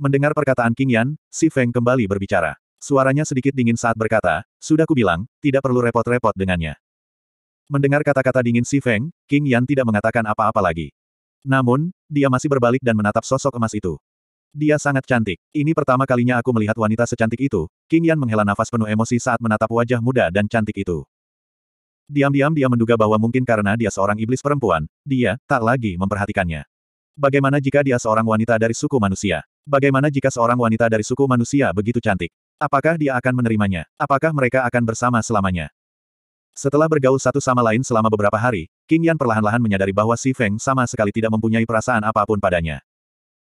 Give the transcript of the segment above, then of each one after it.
Mendengar perkataan King Yan, Si Feng kembali berbicara. Suaranya sedikit dingin saat berkata, sudah kubilang, tidak perlu repot-repot dengannya. Mendengar kata-kata dingin Si Feng, King Yan tidak mengatakan apa-apa lagi. Namun, dia masih berbalik dan menatap sosok emas itu. Dia sangat cantik. Ini pertama kalinya aku melihat wanita secantik itu. King Yan menghela nafas penuh emosi saat menatap wajah muda dan cantik itu. Diam-diam dia menduga bahwa mungkin karena dia seorang iblis perempuan, dia tak lagi memperhatikannya. Bagaimana jika dia seorang wanita dari suku manusia? Bagaimana jika seorang wanita dari suku manusia begitu cantik? Apakah dia akan menerimanya? Apakah mereka akan bersama selamanya? Setelah bergaul satu sama lain selama beberapa hari, King Yan perlahan-lahan menyadari bahwa Si Feng sama sekali tidak mempunyai perasaan apapun padanya.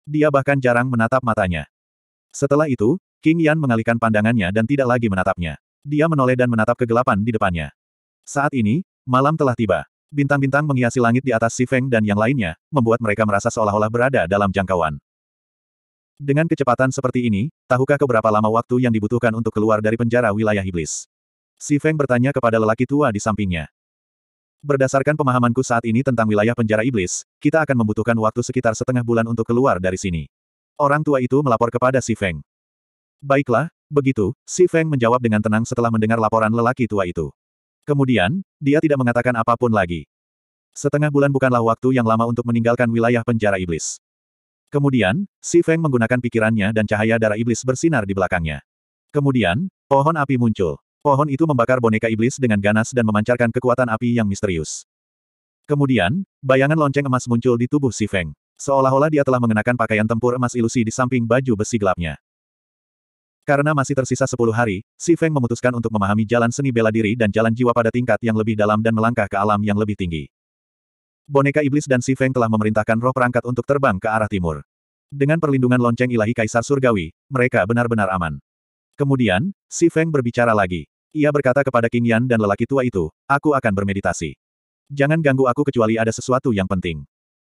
Dia bahkan jarang menatap matanya. Setelah itu, King Yan mengalihkan pandangannya dan tidak lagi menatapnya. Dia menoleh dan menatap kegelapan di depannya. Saat ini, malam telah tiba. Bintang-bintang menghiasi langit di atas Si Feng dan yang lainnya, membuat mereka merasa seolah-olah berada dalam jangkauan. Dengan kecepatan seperti ini, tahukah keberapa lama waktu yang dibutuhkan untuk keluar dari penjara wilayah iblis? Si Feng bertanya kepada lelaki tua di sampingnya. Berdasarkan pemahamanku saat ini tentang wilayah penjara iblis, kita akan membutuhkan waktu sekitar setengah bulan untuk keluar dari sini. Orang tua itu melapor kepada Si Feng. Baiklah, begitu, Si Feng menjawab dengan tenang setelah mendengar laporan lelaki tua itu. Kemudian, dia tidak mengatakan apapun lagi. Setengah bulan bukanlah waktu yang lama untuk meninggalkan wilayah penjara iblis. Kemudian, Si Feng menggunakan pikirannya dan cahaya darah iblis bersinar di belakangnya. Kemudian, pohon api muncul. Pohon itu membakar boneka iblis dengan ganas dan memancarkan kekuatan api yang misterius. Kemudian, bayangan lonceng emas muncul di tubuh Si Feng. Seolah-olah dia telah mengenakan pakaian tempur emas ilusi di samping baju besi gelapnya. Karena masih tersisa 10 hari, Si Feng memutuskan untuk memahami jalan seni bela diri dan jalan jiwa pada tingkat yang lebih dalam dan melangkah ke alam yang lebih tinggi. Boneka Iblis dan Si Feng telah memerintahkan roh perangkat untuk terbang ke arah timur. Dengan perlindungan lonceng ilahi Kaisar Surgawi, mereka benar-benar aman. Kemudian, Si Feng berbicara lagi. Ia berkata kepada King Yan dan lelaki tua itu, aku akan bermeditasi. Jangan ganggu aku kecuali ada sesuatu yang penting.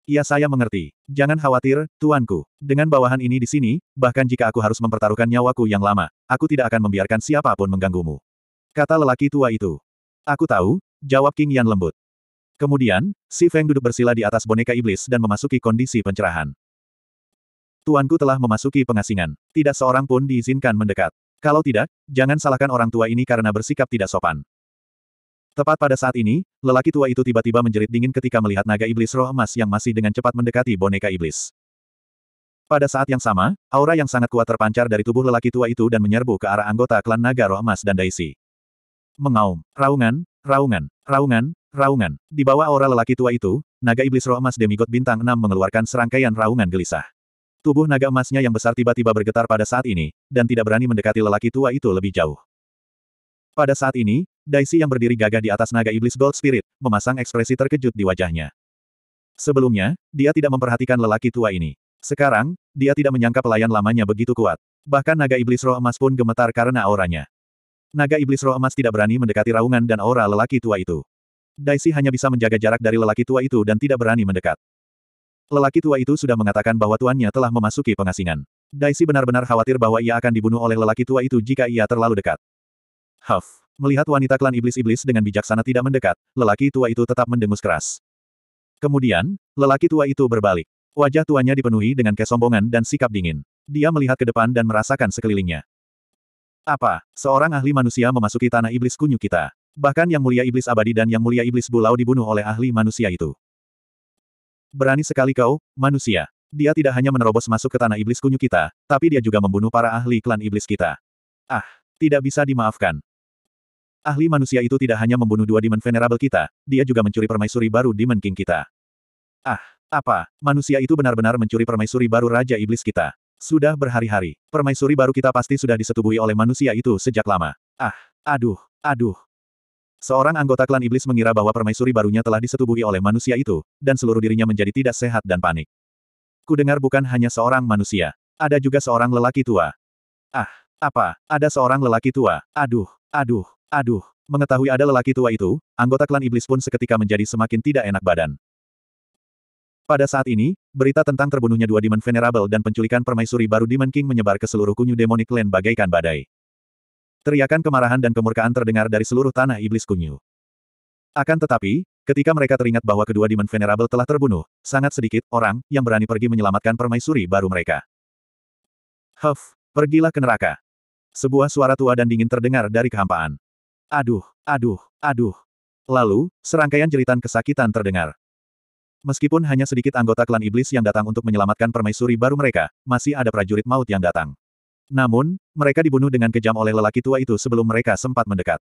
Ya saya mengerti. Jangan khawatir, tuanku. Dengan bawahan ini di sini, bahkan jika aku harus mempertaruhkan nyawaku yang lama, aku tidak akan membiarkan siapapun mengganggumu. Kata lelaki tua itu. Aku tahu, jawab King Yan lembut. Kemudian, si Feng duduk bersila di atas boneka iblis dan memasuki kondisi pencerahan. Tuanku telah memasuki pengasingan. Tidak seorang pun diizinkan mendekat. Kalau tidak, jangan salahkan orang tua ini karena bersikap tidak sopan. Tepat pada saat ini, lelaki tua itu tiba-tiba menjerit dingin ketika melihat naga iblis roh emas yang masih dengan cepat mendekati boneka iblis. Pada saat yang sama, aura yang sangat kuat terpancar dari tubuh lelaki tua itu dan menyerbu ke arah anggota klan naga roh emas dan Daisy. Mengaum, raungan, raungan, raungan, raungan. Di bawah aura lelaki tua itu, naga iblis roh emas demigod bintang 6 mengeluarkan serangkaian raungan gelisah. Tubuh naga emasnya yang besar tiba-tiba bergetar pada saat ini, dan tidak berani mendekati lelaki tua itu lebih jauh. Pada saat ini, Daisy yang berdiri gagah di atas naga iblis Gold Spirit, memasang ekspresi terkejut di wajahnya. Sebelumnya, dia tidak memperhatikan lelaki tua ini. Sekarang, dia tidak menyangka pelayan lamanya begitu kuat. Bahkan naga iblis roh emas pun gemetar karena auranya. Naga iblis roh emas tidak berani mendekati raungan dan aura lelaki tua itu. Daisy hanya bisa menjaga jarak dari lelaki tua itu dan tidak berani mendekat. Lelaki tua itu sudah mengatakan bahwa tuannya telah memasuki pengasingan. Daisy benar-benar khawatir bahwa ia akan dibunuh oleh lelaki tua itu jika ia terlalu dekat. Huff. Melihat wanita klan iblis-iblis dengan bijaksana tidak mendekat, lelaki tua itu tetap mendengus keras. Kemudian, lelaki tua itu berbalik. Wajah tuanya dipenuhi dengan kesombongan dan sikap dingin. Dia melihat ke depan dan merasakan sekelilingnya. Apa, seorang ahli manusia memasuki tanah iblis kunyu kita? Bahkan yang mulia iblis abadi dan yang mulia iblis bulau dibunuh oleh ahli manusia itu. Berani sekali kau, manusia. Dia tidak hanya menerobos masuk ke tanah iblis kunyu kita, tapi dia juga membunuh para ahli klan iblis kita. Ah, tidak bisa dimaafkan. Ahli manusia itu tidak hanya membunuh dua Demon Venerable kita, dia juga mencuri permaisuri baru Demon King kita. Ah, apa? Manusia itu benar-benar mencuri permaisuri baru Raja Iblis kita. Sudah berhari-hari, permaisuri baru kita pasti sudah disetubuhi oleh manusia itu sejak lama. Ah, aduh, aduh. Seorang anggota klan iblis mengira bahwa permaisuri barunya telah disetubuhi oleh manusia itu, dan seluruh dirinya menjadi tidak sehat dan panik. Kudengar bukan hanya seorang manusia. Ada juga seorang lelaki tua. Ah, apa? Ada seorang lelaki tua. Aduh, aduh. Aduh, mengetahui ada lelaki tua itu, anggota klan iblis pun seketika menjadi semakin tidak enak badan. Pada saat ini, berita tentang terbunuhnya dua Demon Venerable dan penculikan permaisuri baru Demon King menyebar ke seluruh kunyu demonic land bagaikan badai. Teriakan kemarahan dan kemurkaan terdengar dari seluruh tanah iblis kunyu. Akan tetapi, ketika mereka teringat bahwa kedua Demon Venerable telah terbunuh, sangat sedikit orang yang berani pergi menyelamatkan permaisuri baru mereka. Huff, pergilah ke neraka. Sebuah suara tua dan dingin terdengar dari kehampaan. Aduh, aduh, aduh. Lalu, serangkaian jeritan kesakitan terdengar. Meskipun hanya sedikit anggota klan iblis yang datang untuk menyelamatkan permaisuri baru mereka, masih ada prajurit maut yang datang. Namun, mereka dibunuh dengan kejam oleh lelaki tua itu sebelum mereka sempat mendekat.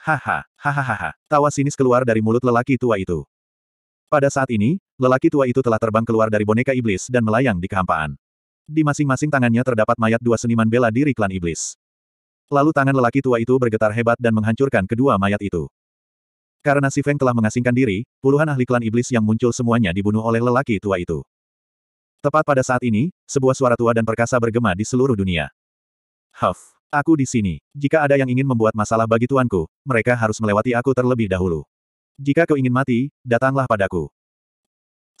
Haha, hahaha, tawa sinis keluar dari mulut lelaki tua itu. Pada saat ini, lelaki tua itu telah terbang keluar dari boneka iblis dan melayang di kehampaan. Di masing-masing tangannya terdapat mayat dua seniman bela diri klan iblis. Lalu tangan lelaki tua itu bergetar hebat dan menghancurkan kedua mayat itu. Karena Si Feng telah mengasingkan diri, puluhan ahli klan iblis yang muncul semuanya dibunuh oleh lelaki tua itu. Tepat pada saat ini, sebuah suara tua dan perkasa bergema di seluruh dunia. Huff, aku di sini. Jika ada yang ingin membuat masalah bagi tuanku, mereka harus melewati aku terlebih dahulu. Jika kau ingin mati, datanglah padaku.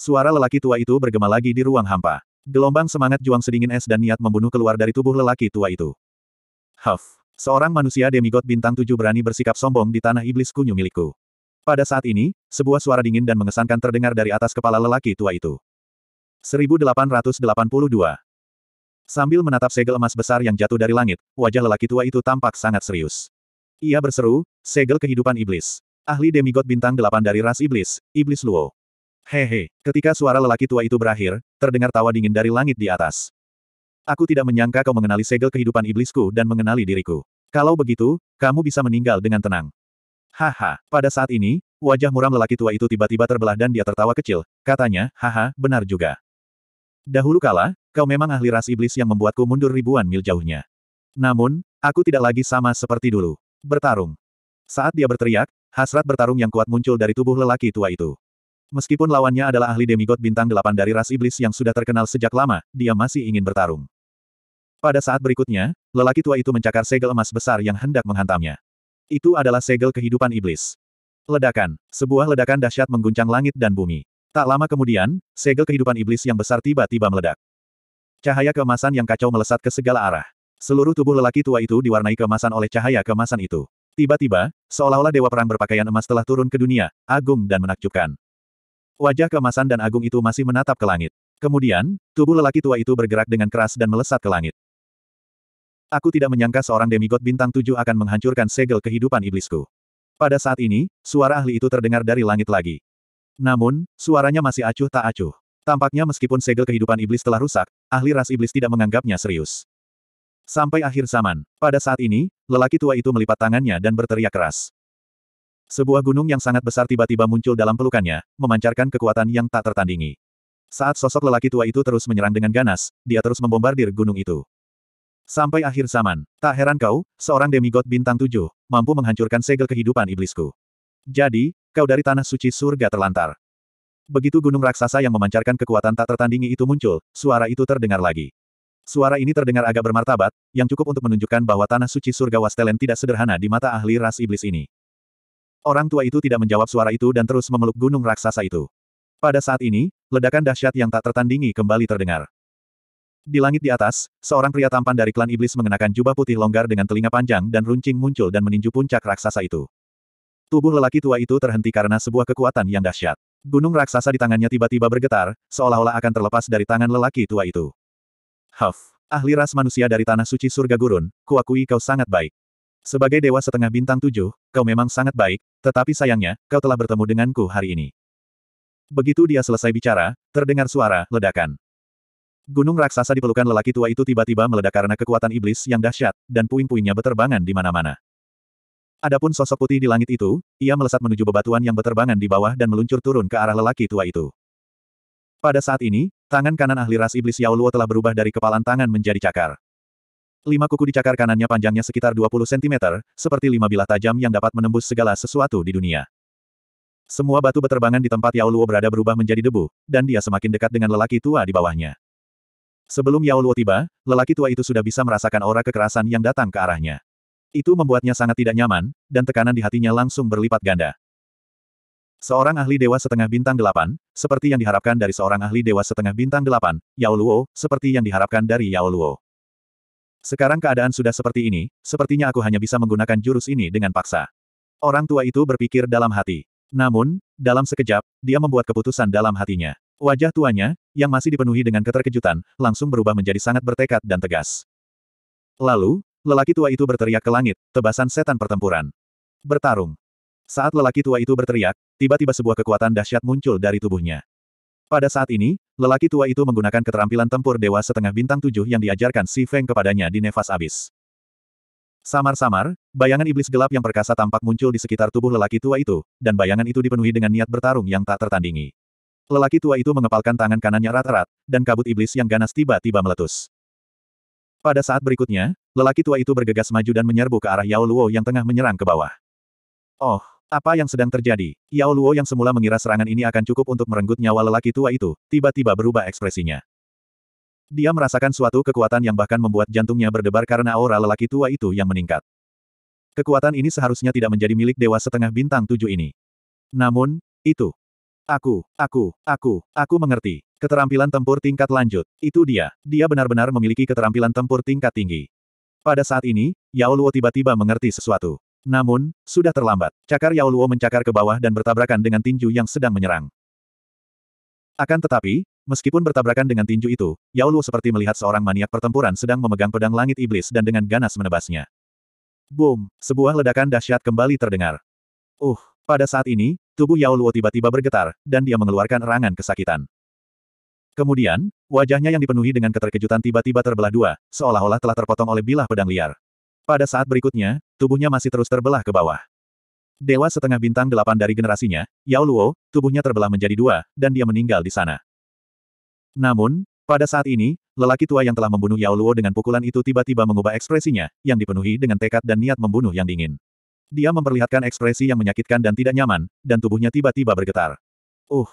Suara lelaki tua itu bergema lagi di ruang hampa. Gelombang semangat juang sedingin es dan niat membunuh keluar dari tubuh lelaki tua itu. Huff. Seorang manusia demigod bintang tujuh berani bersikap sombong di tanah iblis kunyu milikku. Pada saat ini, sebuah suara dingin dan mengesankan terdengar dari atas kepala lelaki tua itu. 1882 Sambil menatap segel emas besar yang jatuh dari langit, wajah lelaki tua itu tampak sangat serius. Ia berseru, segel kehidupan iblis. Ahli demigod bintang delapan dari ras iblis, iblis luo. Hehe, ketika suara lelaki tua itu berakhir, terdengar tawa dingin dari langit di atas. Aku tidak menyangka kau mengenali segel kehidupan iblisku dan mengenali diriku. Kalau begitu, kamu bisa meninggal dengan tenang. Haha, pada saat ini, wajah muram lelaki tua itu tiba-tiba terbelah dan dia tertawa kecil. Katanya, haha, benar juga. Dahulu kala, kau memang ahli ras iblis yang membuatku mundur ribuan mil jauhnya. Namun, aku tidak lagi sama seperti dulu. Bertarung. Saat dia berteriak, hasrat bertarung yang kuat muncul dari tubuh lelaki tua itu. Meskipun lawannya adalah ahli demigod bintang delapan dari ras iblis yang sudah terkenal sejak lama, dia masih ingin bertarung. Pada saat berikutnya, lelaki tua itu mencakar segel emas besar yang hendak menghantamnya. Itu adalah segel kehidupan iblis. Ledakan. Sebuah ledakan dahsyat mengguncang langit dan bumi. Tak lama kemudian, segel kehidupan iblis yang besar tiba-tiba meledak. Cahaya keemasan yang kacau melesat ke segala arah. Seluruh tubuh lelaki tua itu diwarnai keemasan oleh cahaya keemasan itu. Tiba-tiba, seolah-olah dewa perang berpakaian emas telah turun ke dunia, agung dan menakjubkan. Wajah keemasan dan agung itu masih menatap ke langit. Kemudian, tubuh lelaki tua itu bergerak dengan keras dan melesat ke langit. Aku tidak menyangka seorang demigod bintang tujuh akan menghancurkan segel kehidupan iblisku. Pada saat ini, suara ahli itu terdengar dari langit lagi. Namun, suaranya masih acuh tak acuh. Tampaknya meskipun segel kehidupan iblis telah rusak, ahli ras iblis tidak menganggapnya serius. Sampai akhir zaman, pada saat ini, lelaki tua itu melipat tangannya dan berteriak keras. Sebuah gunung yang sangat besar tiba-tiba muncul dalam pelukannya, memancarkan kekuatan yang tak tertandingi. Saat sosok lelaki tua itu terus menyerang dengan ganas, dia terus membombardir gunung itu. Sampai akhir zaman, tak heran kau, seorang demigod bintang tujuh, mampu menghancurkan segel kehidupan iblisku. Jadi, kau dari tanah suci surga terlantar. Begitu gunung raksasa yang memancarkan kekuatan tak tertandingi itu muncul, suara itu terdengar lagi. Suara ini terdengar agak bermartabat, yang cukup untuk menunjukkan bahwa tanah suci surga Wastelen tidak sederhana di mata ahli ras iblis ini. Orang tua itu tidak menjawab suara itu dan terus memeluk gunung raksasa itu. Pada saat ini, ledakan dahsyat yang tak tertandingi kembali terdengar. Di langit di atas, seorang pria tampan dari klan iblis mengenakan jubah putih longgar dengan telinga panjang dan runcing muncul dan meninju puncak raksasa itu. Tubuh lelaki tua itu terhenti karena sebuah kekuatan yang dahsyat. Gunung raksasa di tangannya tiba-tiba bergetar, seolah-olah akan terlepas dari tangan lelaki tua itu. Huff, ahli ras manusia dari tanah suci surga gurun, kuakui kau sangat baik. Sebagai dewa setengah bintang tujuh, kau memang sangat baik, tetapi sayangnya, kau telah bertemu denganku hari ini. Begitu dia selesai bicara, terdengar suara ledakan. Gunung raksasa di pelukan lelaki tua itu tiba-tiba meledak karena kekuatan iblis yang dahsyat, dan puing-puingnya beterbangan di mana-mana. Adapun sosok putih di langit itu, ia melesat menuju bebatuan yang beterbangan di bawah dan meluncur turun ke arah lelaki tua itu. Pada saat ini, tangan kanan ahli ras iblis Yao Luo telah berubah dari kepalan tangan menjadi cakar. Lima kuku di cakar kanannya panjangnya sekitar 20 cm, seperti lima bilah tajam yang dapat menembus segala sesuatu di dunia. Semua batu beterbangan di tempat Yao Luo berada berubah menjadi debu, dan dia semakin dekat dengan lelaki tua di bawahnya. Sebelum Yao Luo tiba, lelaki tua itu sudah bisa merasakan aura kekerasan yang datang ke arahnya. Itu membuatnya sangat tidak nyaman, dan tekanan di hatinya langsung berlipat ganda. Seorang ahli dewa setengah bintang delapan, seperti yang diharapkan dari seorang ahli dewa setengah bintang delapan, Yao Luo, seperti yang diharapkan dari Yao Luo. Sekarang keadaan sudah seperti ini, sepertinya aku hanya bisa menggunakan jurus ini dengan paksa. Orang tua itu berpikir dalam hati. Namun, dalam sekejap, dia membuat keputusan dalam hatinya. Wajah tuanya, yang masih dipenuhi dengan keterkejutan, langsung berubah menjadi sangat bertekad dan tegas. Lalu, lelaki tua itu berteriak ke langit, tebasan setan pertempuran. Bertarung. Saat lelaki tua itu berteriak, tiba-tiba sebuah kekuatan dahsyat muncul dari tubuhnya. Pada saat ini, lelaki tua itu menggunakan keterampilan tempur dewa setengah bintang tujuh yang diajarkan Si Feng kepadanya di Nefas Abis. Samar-samar, bayangan iblis gelap yang perkasa tampak muncul di sekitar tubuh lelaki tua itu, dan bayangan itu dipenuhi dengan niat bertarung yang tak tertandingi. Lelaki tua itu mengepalkan tangan kanannya rata-rat, dan kabut iblis yang ganas tiba-tiba meletus. Pada saat berikutnya, lelaki tua itu bergegas maju dan menyerbu ke arah Yao Luo yang tengah menyerang ke bawah. Oh, apa yang sedang terjadi? Yao Luo yang semula mengira serangan ini akan cukup untuk merenggut nyawa lelaki tua itu, tiba-tiba berubah ekspresinya. Dia merasakan suatu kekuatan yang bahkan membuat jantungnya berdebar karena aura lelaki tua itu yang meningkat. Kekuatan ini seharusnya tidak menjadi milik dewa setengah bintang tujuh ini. Namun, itu Aku, aku, aku, aku mengerti. Keterampilan tempur tingkat lanjut. Itu dia. Dia benar-benar memiliki keterampilan tempur tingkat tinggi. Pada saat ini, Yao Luo tiba-tiba mengerti sesuatu. Namun, sudah terlambat. Cakar Yao Luo mencakar ke bawah dan bertabrakan dengan tinju yang sedang menyerang. Akan tetapi, meskipun bertabrakan dengan tinju itu, Yao Luo seperti melihat seorang maniak pertempuran sedang memegang pedang langit iblis dan dengan ganas menebasnya. Boom! Sebuah ledakan dahsyat kembali terdengar. Uh, pada saat ini, Tubuh Yao Luo tiba-tiba bergetar, dan dia mengeluarkan erangan kesakitan. Kemudian, wajahnya yang dipenuhi dengan keterkejutan tiba-tiba terbelah dua, seolah-olah telah terpotong oleh bilah pedang liar. Pada saat berikutnya, tubuhnya masih terus terbelah ke bawah. Dewa setengah bintang delapan dari generasinya, Yao Luo, tubuhnya terbelah menjadi dua, dan dia meninggal di sana. Namun, pada saat ini, lelaki tua yang telah membunuh Yao Luo dengan pukulan itu tiba-tiba mengubah ekspresinya, yang dipenuhi dengan tekad dan niat membunuh yang dingin. Dia memperlihatkan ekspresi yang menyakitkan dan tidak nyaman, dan tubuhnya tiba-tiba bergetar. Uh!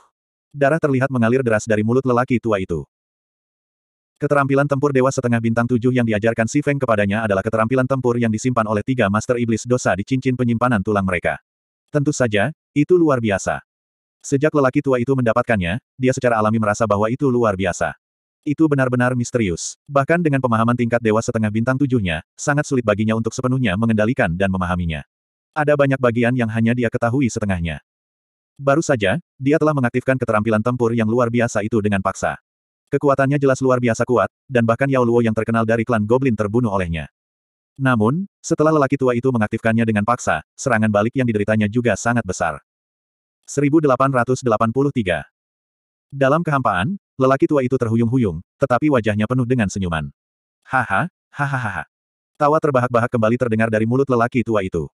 Darah terlihat mengalir deras dari mulut lelaki tua itu. Keterampilan tempur Dewa Setengah Bintang Tujuh yang diajarkan Si Feng kepadanya adalah keterampilan tempur yang disimpan oleh tiga Master Iblis Dosa di cincin penyimpanan tulang mereka. Tentu saja, itu luar biasa. Sejak lelaki tua itu mendapatkannya, dia secara alami merasa bahwa itu luar biasa. Itu benar-benar misterius. Bahkan dengan pemahaman tingkat Dewa Setengah Bintang Tujuhnya, sangat sulit baginya untuk sepenuhnya mengendalikan dan memahaminya. Ada banyak bagian yang hanya dia ketahui setengahnya. Baru saja, dia telah mengaktifkan keterampilan tempur yang luar biasa itu dengan paksa. Kekuatannya jelas luar biasa kuat, dan bahkan Yao Luo yang terkenal dari klan Goblin terbunuh olehnya. Namun, setelah lelaki tua itu mengaktifkannya dengan paksa, serangan balik yang dideritanya juga sangat besar. 1883 Dalam kehampaan, lelaki tua itu terhuyung-huyung, tetapi wajahnya penuh dengan senyuman. Haha, hahaha. Tawa terbahak-bahak kembali terdengar dari mulut lelaki tua itu.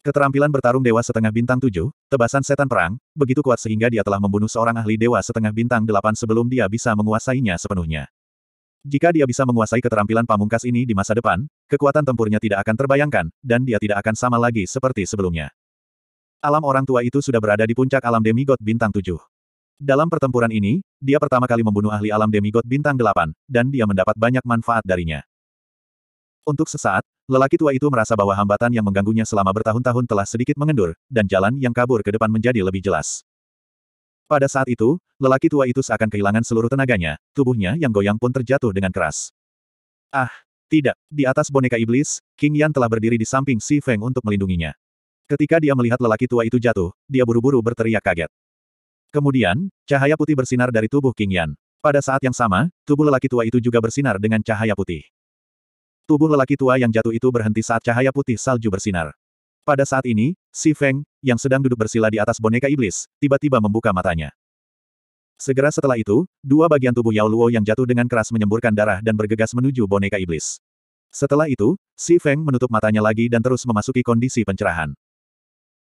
Keterampilan bertarung Dewa Setengah Bintang 7, tebasan setan perang, begitu kuat sehingga dia telah membunuh seorang ahli Dewa Setengah Bintang 8 sebelum dia bisa menguasainya sepenuhnya. Jika dia bisa menguasai keterampilan pamungkas ini di masa depan, kekuatan tempurnya tidak akan terbayangkan, dan dia tidak akan sama lagi seperti sebelumnya. Alam orang tua itu sudah berada di puncak alam demigod bintang 7. Dalam pertempuran ini, dia pertama kali membunuh ahli alam demigod bintang 8, dan dia mendapat banyak manfaat darinya. Untuk sesaat, lelaki tua itu merasa bahwa hambatan yang mengganggunya selama bertahun-tahun telah sedikit mengendur, dan jalan yang kabur ke depan menjadi lebih jelas. Pada saat itu, lelaki tua itu seakan kehilangan seluruh tenaganya, tubuhnya yang goyang pun terjatuh dengan keras. Ah, tidak, di atas boneka iblis, King Yan telah berdiri di samping Si Feng untuk melindunginya. Ketika dia melihat lelaki tua itu jatuh, dia buru-buru berteriak kaget. Kemudian, cahaya putih bersinar dari tubuh King Yan. Pada saat yang sama, tubuh lelaki tua itu juga bersinar dengan cahaya putih. Tubuh lelaki tua yang jatuh itu berhenti saat cahaya putih salju bersinar. Pada saat ini, si Feng, yang sedang duduk bersila di atas boneka iblis, tiba-tiba membuka matanya. Segera setelah itu, dua bagian tubuh Yao Luo yang jatuh dengan keras menyemburkan darah dan bergegas menuju boneka iblis. Setelah itu, Si Feng menutup matanya lagi dan terus memasuki kondisi pencerahan.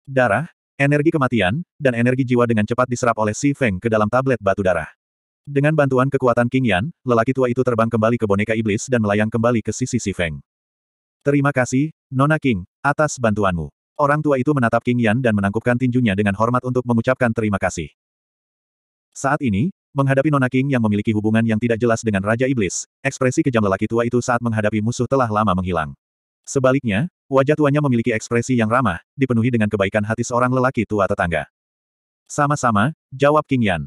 Darah, energi kematian, dan energi jiwa dengan cepat diserap oleh Si Feng ke dalam tablet batu darah. Dengan bantuan kekuatan King Yan, lelaki tua itu terbang kembali ke boneka iblis dan melayang kembali ke sisi Si Feng. Terima kasih, Nona King, atas bantuanmu. Orang tua itu menatap King Yan dan menangkupkan tinjunya dengan hormat untuk mengucapkan terima kasih. Saat ini, menghadapi Nona King yang memiliki hubungan yang tidak jelas dengan Raja Iblis, ekspresi kejam lelaki tua itu saat menghadapi musuh telah lama menghilang. Sebaliknya, wajah tuanya memiliki ekspresi yang ramah, dipenuhi dengan kebaikan hati seorang lelaki tua tetangga. Sama-sama, jawab King Yan.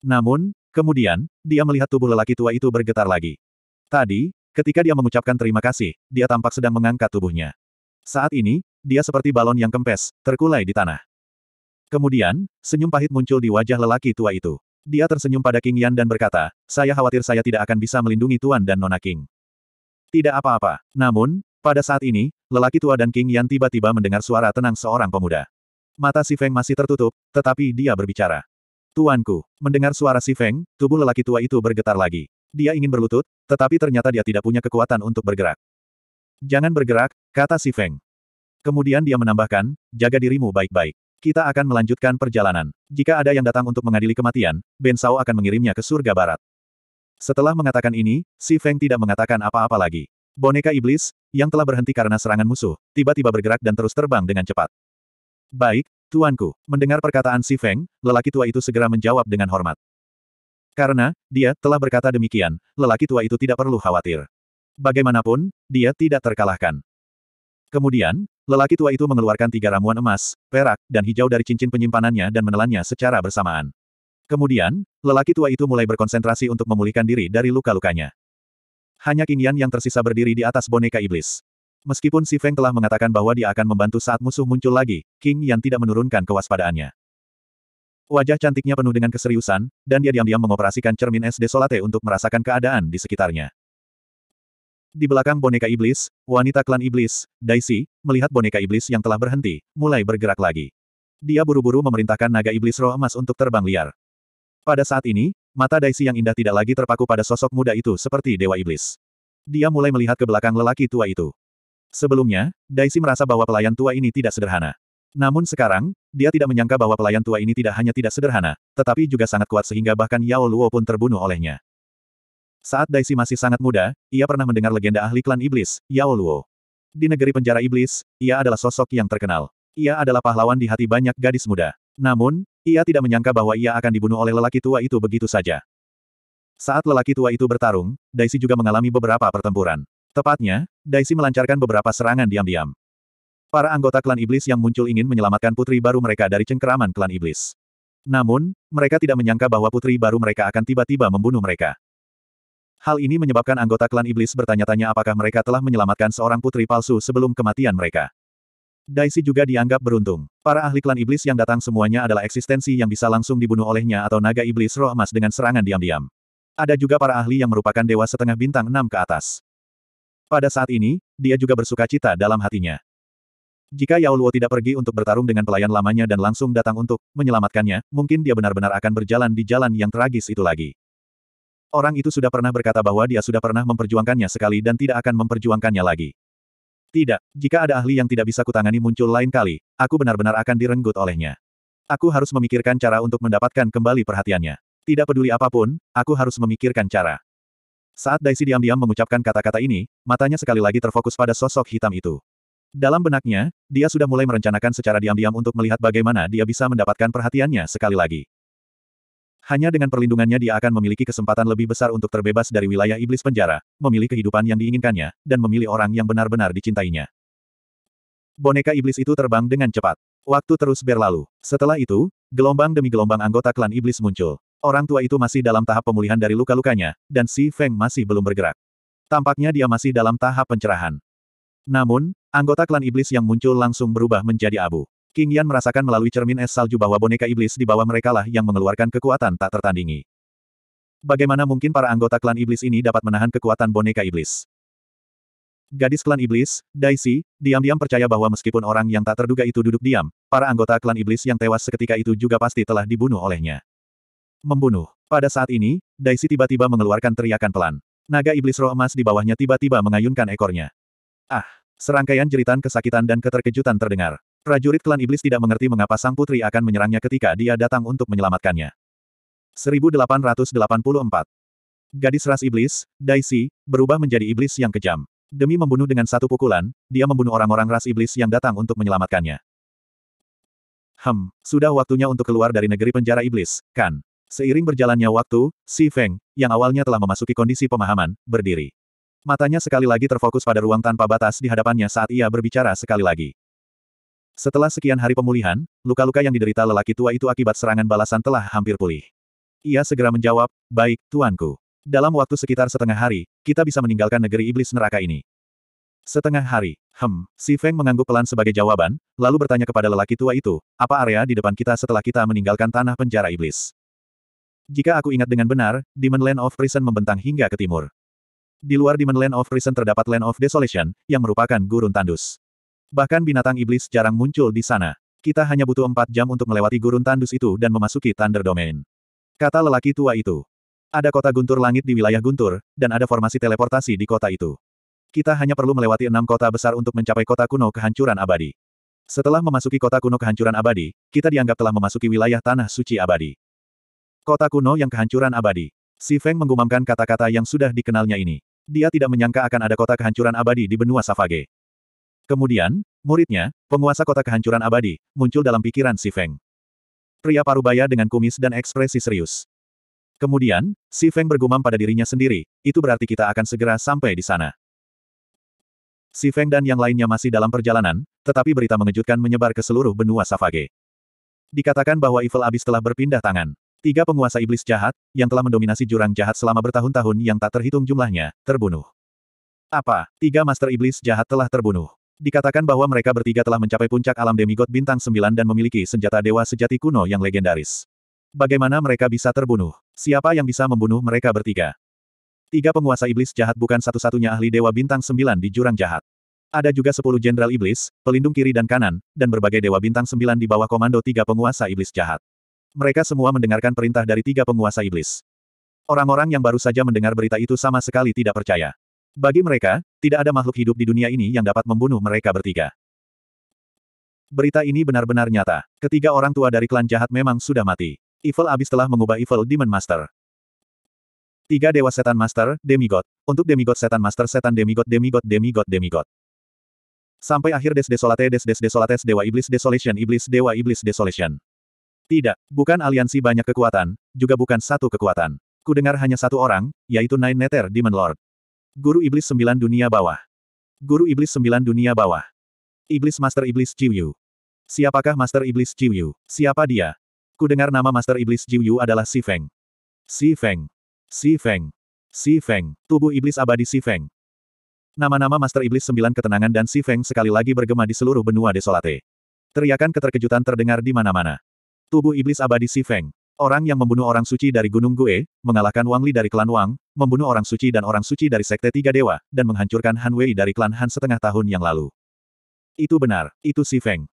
Namun, Kemudian, dia melihat tubuh lelaki tua itu bergetar lagi. Tadi, ketika dia mengucapkan terima kasih, dia tampak sedang mengangkat tubuhnya. Saat ini, dia seperti balon yang kempes, terkulai di tanah. Kemudian, senyum pahit muncul di wajah lelaki tua itu. Dia tersenyum pada King Yan dan berkata, saya khawatir saya tidak akan bisa melindungi Tuan dan Nona King. Tidak apa-apa. Namun, pada saat ini, lelaki tua dan King Yan tiba-tiba mendengar suara tenang seorang pemuda. Mata si Feng masih tertutup, tetapi dia berbicara. Tuanku, mendengar suara si Feng, tubuh lelaki tua itu bergetar lagi. Dia ingin berlutut, tetapi ternyata dia tidak punya kekuatan untuk bergerak. Jangan bergerak, kata si Feng. Kemudian dia menambahkan, jaga dirimu baik-baik. Kita akan melanjutkan perjalanan. Jika ada yang datang untuk mengadili kematian, Ben Sao akan mengirimnya ke surga barat. Setelah mengatakan ini, si Feng tidak mengatakan apa-apa lagi. Boneka iblis, yang telah berhenti karena serangan musuh, tiba-tiba bergerak dan terus terbang dengan cepat. Baik, Tuanku, mendengar perkataan Si Feng, lelaki tua itu segera menjawab dengan hormat. Karena, dia telah berkata demikian, lelaki tua itu tidak perlu khawatir. Bagaimanapun, dia tidak terkalahkan. Kemudian, lelaki tua itu mengeluarkan tiga ramuan emas, perak, dan hijau dari cincin penyimpanannya dan menelannya secara bersamaan. Kemudian, lelaki tua itu mulai berkonsentrasi untuk memulihkan diri dari luka-lukanya. Hanya Qingyan yang tersisa berdiri di atas boneka iblis. Meskipun Si Feng telah mengatakan bahwa dia akan membantu saat musuh muncul lagi, King Yan tidak menurunkan kewaspadaannya. Wajah cantiknya penuh dengan keseriusan, dan dia diam-diam mengoperasikan cermin es desolate untuk merasakan keadaan di sekitarnya. Di belakang boneka iblis, wanita klan iblis, Daisy, melihat boneka iblis yang telah berhenti, mulai bergerak lagi. Dia buru-buru memerintahkan naga iblis roh emas untuk terbang liar. Pada saat ini, mata Daisy yang indah tidak lagi terpaku pada sosok muda itu seperti dewa iblis. Dia mulai melihat ke belakang lelaki tua itu. Sebelumnya, Daisy merasa bahwa pelayan tua ini tidak sederhana. Namun sekarang, dia tidak menyangka bahwa pelayan tua ini tidak hanya tidak sederhana, tetapi juga sangat kuat sehingga bahkan Yao Luo pun terbunuh olehnya. Saat Daisy masih sangat muda, ia pernah mendengar legenda ahli klan iblis, Yao Luo. Di negeri penjara iblis, ia adalah sosok yang terkenal. Ia adalah pahlawan di hati banyak gadis muda. Namun, ia tidak menyangka bahwa ia akan dibunuh oleh lelaki tua itu begitu saja. Saat lelaki tua itu bertarung, Daisy juga mengalami beberapa pertempuran. Tepatnya, Daisy melancarkan beberapa serangan diam-diam. Para anggota klan iblis yang muncul ingin menyelamatkan putri baru mereka dari cengkeraman klan iblis. Namun, mereka tidak menyangka bahwa putri baru mereka akan tiba-tiba membunuh mereka. Hal ini menyebabkan anggota klan iblis bertanya-tanya apakah mereka telah menyelamatkan seorang putri palsu sebelum kematian mereka. Daisy juga dianggap beruntung. Para ahli klan iblis yang datang semuanya adalah eksistensi yang bisa langsung dibunuh olehnya atau naga iblis roh emas dengan serangan diam-diam. Ada juga para ahli yang merupakan dewa setengah bintang enam ke atas. Pada saat ini, dia juga bersuka cita dalam hatinya. Jika Yao Luo tidak pergi untuk bertarung dengan pelayan lamanya dan langsung datang untuk menyelamatkannya, mungkin dia benar-benar akan berjalan di jalan yang tragis itu lagi. Orang itu sudah pernah berkata bahwa dia sudah pernah memperjuangkannya sekali dan tidak akan memperjuangkannya lagi. Tidak, jika ada ahli yang tidak bisa kutangani muncul lain kali, aku benar-benar akan direnggut olehnya. Aku harus memikirkan cara untuk mendapatkan kembali perhatiannya. Tidak peduli apapun, aku harus memikirkan cara. Saat Daisy diam-diam mengucapkan kata-kata ini, matanya sekali lagi terfokus pada sosok hitam itu. Dalam benaknya, dia sudah mulai merencanakan secara diam-diam untuk melihat bagaimana dia bisa mendapatkan perhatiannya sekali lagi. Hanya dengan perlindungannya dia akan memiliki kesempatan lebih besar untuk terbebas dari wilayah iblis penjara, memilih kehidupan yang diinginkannya, dan memilih orang yang benar-benar dicintainya. Boneka iblis itu terbang dengan cepat. Waktu terus berlalu. Setelah itu, gelombang demi gelombang anggota klan iblis muncul. Orang tua itu masih dalam tahap pemulihan dari luka-lukanya, dan Si Feng masih belum bergerak. Tampaknya dia masih dalam tahap pencerahan. Namun, anggota klan iblis yang muncul langsung berubah menjadi abu. King Yan merasakan melalui cermin es salju bahwa boneka iblis di bawah mereka lah yang mengeluarkan kekuatan tak tertandingi. Bagaimana mungkin para anggota klan iblis ini dapat menahan kekuatan boneka iblis? Gadis klan iblis, Daisy, diam-diam percaya bahwa meskipun orang yang tak terduga itu duduk diam, para anggota klan iblis yang tewas seketika itu juga pasti telah dibunuh olehnya. Membunuh. Pada saat ini, Daisy tiba-tiba mengeluarkan teriakan pelan. Naga iblis roh emas di bawahnya tiba-tiba mengayunkan ekornya. Ah! Serangkaian jeritan kesakitan dan keterkejutan terdengar. Prajurit klan iblis tidak mengerti mengapa sang putri akan menyerangnya ketika dia datang untuk menyelamatkannya. 1884 Gadis ras iblis, Daisy, berubah menjadi iblis yang kejam. Demi membunuh dengan satu pukulan, dia membunuh orang-orang ras iblis yang datang untuk menyelamatkannya. Hem, sudah waktunya untuk keluar dari negeri penjara iblis, kan? Seiring berjalannya waktu, Si Feng, yang awalnya telah memasuki kondisi pemahaman, berdiri. Matanya sekali lagi terfokus pada ruang tanpa batas di hadapannya saat ia berbicara sekali lagi. Setelah sekian hari pemulihan, luka-luka yang diderita lelaki tua itu akibat serangan balasan telah hampir pulih. Ia segera menjawab, baik, tuanku. Dalam waktu sekitar setengah hari, kita bisa meninggalkan negeri iblis neraka ini. Setengah hari, hem, si Feng mengangguk pelan sebagai jawaban, lalu bertanya kepada lelaki tua itu, apa area di depan kita setelah kita meninggalkan tanah penjara iblis? Jika aku ingat dengan benar, Demon Land of Prison membentang hingga ke timur. Di luar Demon Land of Prison terdapat Land of Desolation, yang merupakan gurun tandus. Bahkan binatang iblis jarang muncul di sana. Kita hanya butuh empat jam untuk melewati gurun tandus itu dan memasuki Thunder Domain. Kata lelaki tua itu. Ada kota guntur langit di wilayah guntur, dan ada formasi teleportasi di kota itu. Kita hanya perlu melewati enam kota besar untuk mencapai kota kuno kehancuran abadi. Setelah memasuki kota kuno kehancuran abadi, kita dianggap telah memasuki wilayah tanah suci abadi. Kota kuno yang kehancuran abadi. Si Feng menggumamkan kata-kata yang sudah dikenalnya ini. Dia tidak menyangka akan ada kota kehancuran abadi di benua Safage. Kemudian, muridnya, penguasa kota kehancuran abadi, muncul dalam pikiran si Feng. Pria parubaya dengan kumis dan ekspresi serius. Kemudian, si Feng bergumam pada dirinya sendiri, itu berarti kita akan segera sampai di sana. Si Feng dan yang lainnya masih dalam perjalanan, tetapi berita mengejutkan menyebar ke seluruh benua Safage. Dikatakan bahwa Evil Abyss telah berpindah tangan. Tiga penguasa iblis jahat, yang telah mendominasi jurang jahat selama bertahun-tahun yang tak terhitung jumlahnya, terbunuh. Apa? Tiga master iblis jahat telah terbunuh. Dikatakan bahwa mereka bertiga telah mencapai puncak alam demigod bintang sembilan dan memiliki senjata dewa sejati kuno yang legendaris. Bagaimana mereka bisa terbunuh? Siapa yang bisa membunuh mereka bertiga? Tiga penguasa iblis jahat bukan satu-satunya ahli dewa bintang sembilan di jurang jahat. Ada juga sepuluh jenderal iblis, pelindung kiri dan kanan, dan berbagai dewa bintang sembilan di bawah komando tiga penguasa iblis jahat. Mereka semua mendengarkan perintah dari tiga penguasa iblis. Orang-orang yang baru saja mendengar berita itu sama sekali tidak percaya. Bagi mereka, tidak ada makhluk hidup di dunia ini yang dapat membunuh mereka bertiga. Berita ini benar-benar nyata. Ketiga orang tua dari klan jahat memang sudah mati. Evil Abyss telah mengubah Evil Demon Master. Tiga Dewa Setan Master, Demigod. Untuk Demigod Setan Master Setan Demigod Demigod Demigod Demigod. Sampai akhir Des Desolates Des Des Desolates Dewa Iblis Desolation Iblis Dewa Iblis Desolation. Tidak, bukan aliansi banyak kekuatan, juga bukan satu kekuatan. Kudengar hanya satu orang, yaitu Nine Nether Demon Lord. Guru Iblis Sembilan Dunia Bawah. Guru Iblis Sembilan Dunia Bawah. Iblis Master Iblis Jiuyu. Siapakah Master Iblis Jiuyu? Siapa dia? Kudengar nama Master Iblis Jiuyu adalah Si Feng. Si Feng. Si Feng. Si Feng. Tubuh Iblis Abadi Si Feng. Nama-nama Master Iblis Sembilan Ketenangan dan Si Feng sekali lagi bergema di seluruh benua desolate. Teriakan keterkejutan terdengar di mana-mana. Tubuh iblis abadi Si Feng. Orang yang membunuh orang suci dari Gunung Gue, mengalahkan Wang Li dari klan Wang, membunuh orang suci dan orang suci dari Sekte Tiga Dewa, dan menghancurkan Han Wei dari klan Han setengah tahun yang lalu. Itu benar, itu Si Feng.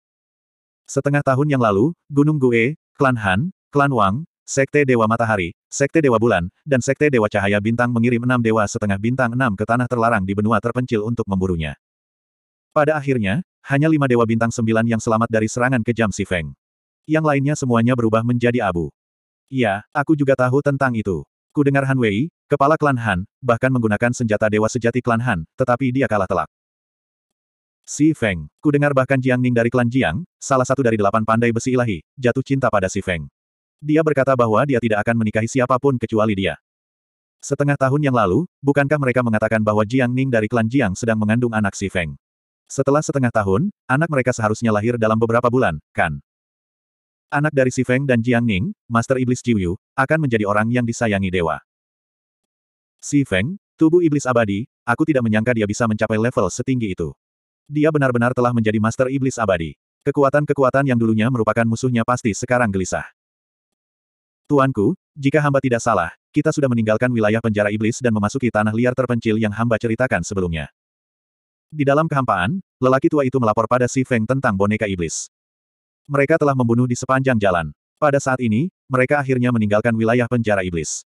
Setengah tahun yang lalu, Gunung Gue, klan Han, klan Wang, Sekte Dewa Matahari, Sekte Dewa Bulan, dan Sekte Dewa Cahaya Bintang mengirim enam dewa setengah bintang enam ke tanah terlarang di benua terpencil untuk memburunya. Pada akhirnya, hanya lima dewa bintang sembilan yang selamat dari serangan kejam Si Feng. Yang lainnya semuanya berubah menjadi abu. Ya, aku juga tahu tentang itu. Kudengar Han Wei, kepala klan Han, bahkan menggunakan senjata dewa sejati klan Han, tetapi dia kalah telak. Si Feng, kudengar bahkan Jiang Ning dari klan Jiang, salah satu dari delapan pandai besi ilahi, jatuh cinta pada si Feng. Dia berkata bahwa dia tidak akan menikahi siapapun kecuali dia. Setengah tahun yang lalu, bukankah mereka mengatakan bahwa Jiang Ning dari klan Jiang sedang mengandung anak si Feng? Setelah setengah tahun, anak mereka seharusnya lahir dalam beberapa bulan, kan? anak dari Si Feng dan Jiang Ning, Master Iblis Jiuyu, akan menjadi orang yang disayangi dewa. Si Feng, tubuh iblis abadi, aku tidak menyangka dia bisa mencapai level setinggi itu. Dia benar-benar telah menjadi Master Iblis abadi. Kekuatan-kekuatan yang dulunya merupakan musuhnya pasti sekarang gelisah. Tuanku, jika hamba tidak salah, kita sudah meninggalkan wilayah penjara iblis dan memasuki tanah liar terpencil yang hamba ceritakan sebelumnya. Di dalam kehampaan, lelaki tua itu melapor pada Si Feng tentang boneka iblis. Mereka telah membunuh di sepanjang jalan. Pada saat ini, mereka akhirnya meninggalkan wilayah penjara iblis.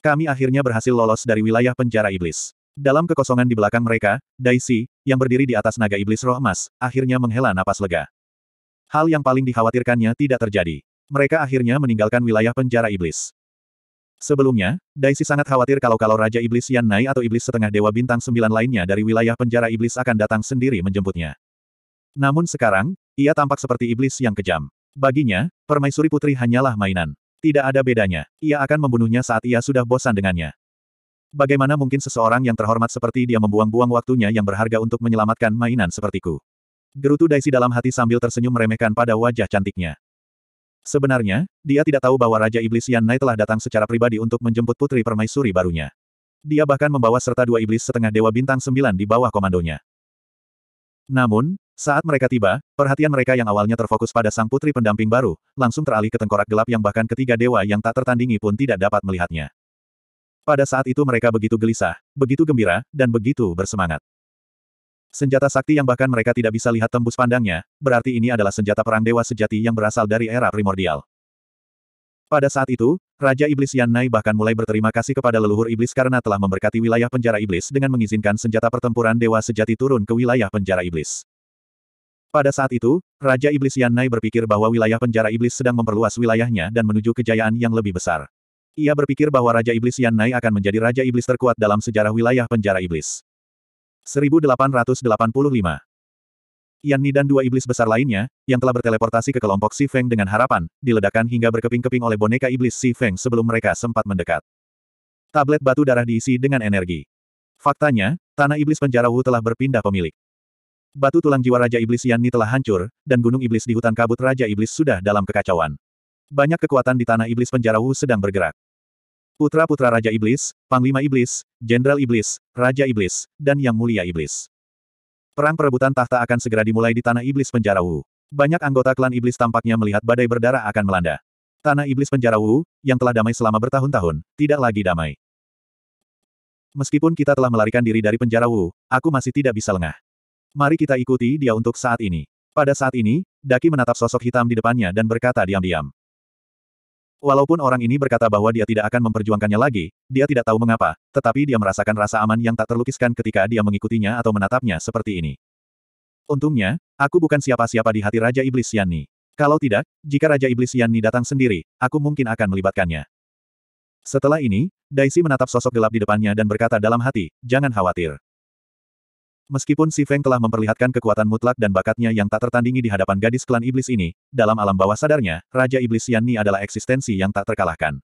Kami akhirnya berhasil lolos dari wilayah penjara iblis. Dalam kekosongan di belakang mereka, Daisy, yang berdiri di atas naga iblis roh emas, akhirnya menghela napas lega. Hal yang paling dikhawatirkannya tidak terjadi. Mereka akhirnya meninggalkan wilayah penjara iblis. Sebelumnya, Daisy sangat khawatir kalau-kalau Raja Iblis Yan Nai atau Iblis Setengah Dewa Bintang Sembilan lainnya dari wilayah penjara Iblis akan datang sendiri menjemputnya. Namun sekarang, ia tampak seperti iblis yang kejam. Baginya, permaisuri putri hanyalah mainan. Tidak ada bedanya. Ia akan membunuhnya saat ia sudah bosan dengannya. Bagaimana mungkin seseorang yang terhormat seperti dia membuang-buang waktunya yang berharga untuk menyelamatkan mainan sepertiku? Gerutu Daisy dalam hati sambil tersenyum meremehkan pada wajah cantiknya. Sebenarnya, dia tidak tahu bahwa Raja Iblis Yan Nai telah datang secara pribadi untuk menjemput putri permaisuri barunya. Dia bahkan membawa serta dua iblis setengah dewa bintang sembilan di bawah komandonya. Namun, saat mereka tiba, perhatian mereka yang awalnya terfokus pada sang putri pendamping baru, langsung teralih ke tengkorak gelap yang bahkan ketiga dewa yang tak tertandingi pun tidak dapat melihatnya. Pada saat itu mereka begitu gelisah, begitu gembira, dan begitu bersemangat. Senjata sakti yang bahkan mereka tidak bisa lihat tembus pandangnya, berarti ini adalah senjata perang dewa sejati yang berasal dari era primordial. Pada saat itu, Raja Iblis Yan Nai bahkan mulai berterima kasih kepada leluhur iblis karena telah memberkati wilayah penjara iblis dengan mengizinkan senjata pertempuran dewa sejati turun ke wilayah penjara iblis. Pada saat itu, Raja Iblis Yanai berpikir bahwa wilayah penjara iblis sedang memperluas wilayahnya dan menuju kejayaan yang lebih besar. Ia berpikir bahwa Raja Iblis Yanai akan menjadi Raja Iblis terkuat dalam sejarah wilayah penjara iblis. 1885 Yanni dan dua iblis besar lainnya, yang telah berteleportasi ke kelompok Si Feng dengan harapan, diledakkan hingga berkeping-keping oleh boneka iblis Si Feng sebelum mereka sempat mendekat. Tablet batu darah diisi dengan energi. Faktanya, tanah iblis penjara Wu telah berpindah pemilik. Batu tulang jiwa Raja Iblis Yanni telah hancur, dan gunung iblis di hutan kabut Raja Iblis sudah dalam kekacauan. Banyak kekuatan di tanah iblis penjara Wu sedang bergerak. Putra-putra Raja Iblis, Panglima Iblis, Jenderal Iblis, Raja Iblis, dan Yang Mulia Iblis. Perang perebutan tahta akan segera dimulai di tanah iblis penjara Wu. Banyak anggota klan iblis tampaknya melihat badai berdarah akan melanda. Tanah iblis penjara Wu, yang telah damai selama bertahun-tahun, tidak lagi damai. Meskipun kita telah melarikan diri dari penjara Wu, aku masih tidak bisa lengah. Mari kita ikuti dia untuk saat ini. Pada saat ini, Daki menatap sosok hitam di depannya dan berkata diam-diam. Walaupun orang ini berkata bahwa dia tidak akan memperjuangkannya lagi, dia tidak tahu mengapa, tetapi dia merasakan rasa aman yang tak terlukiskan ketika dia mengikutinya atau menatapnya seperti ini. Untungnya, aku bukan siapa-siapa di hati Raja Iblis Yanni. Kalau tidak, jika Raja Iblis Yanni datang sendiri, aku mungkin akan melibatkannya. Setelah ini, Daisy menatap sosok gelap di depannya dan berkata dalam hati, jangan khawatir. Meskipun Si Feng telah memperlihatkan kekuatan mutlak dan bakatnya yang tak tertandingi di hadapan gadis klan iblis ini, dalam alam bawah sadarnya, Raja Iblis Yanni adalah eksistensi yang tak terkalahkan.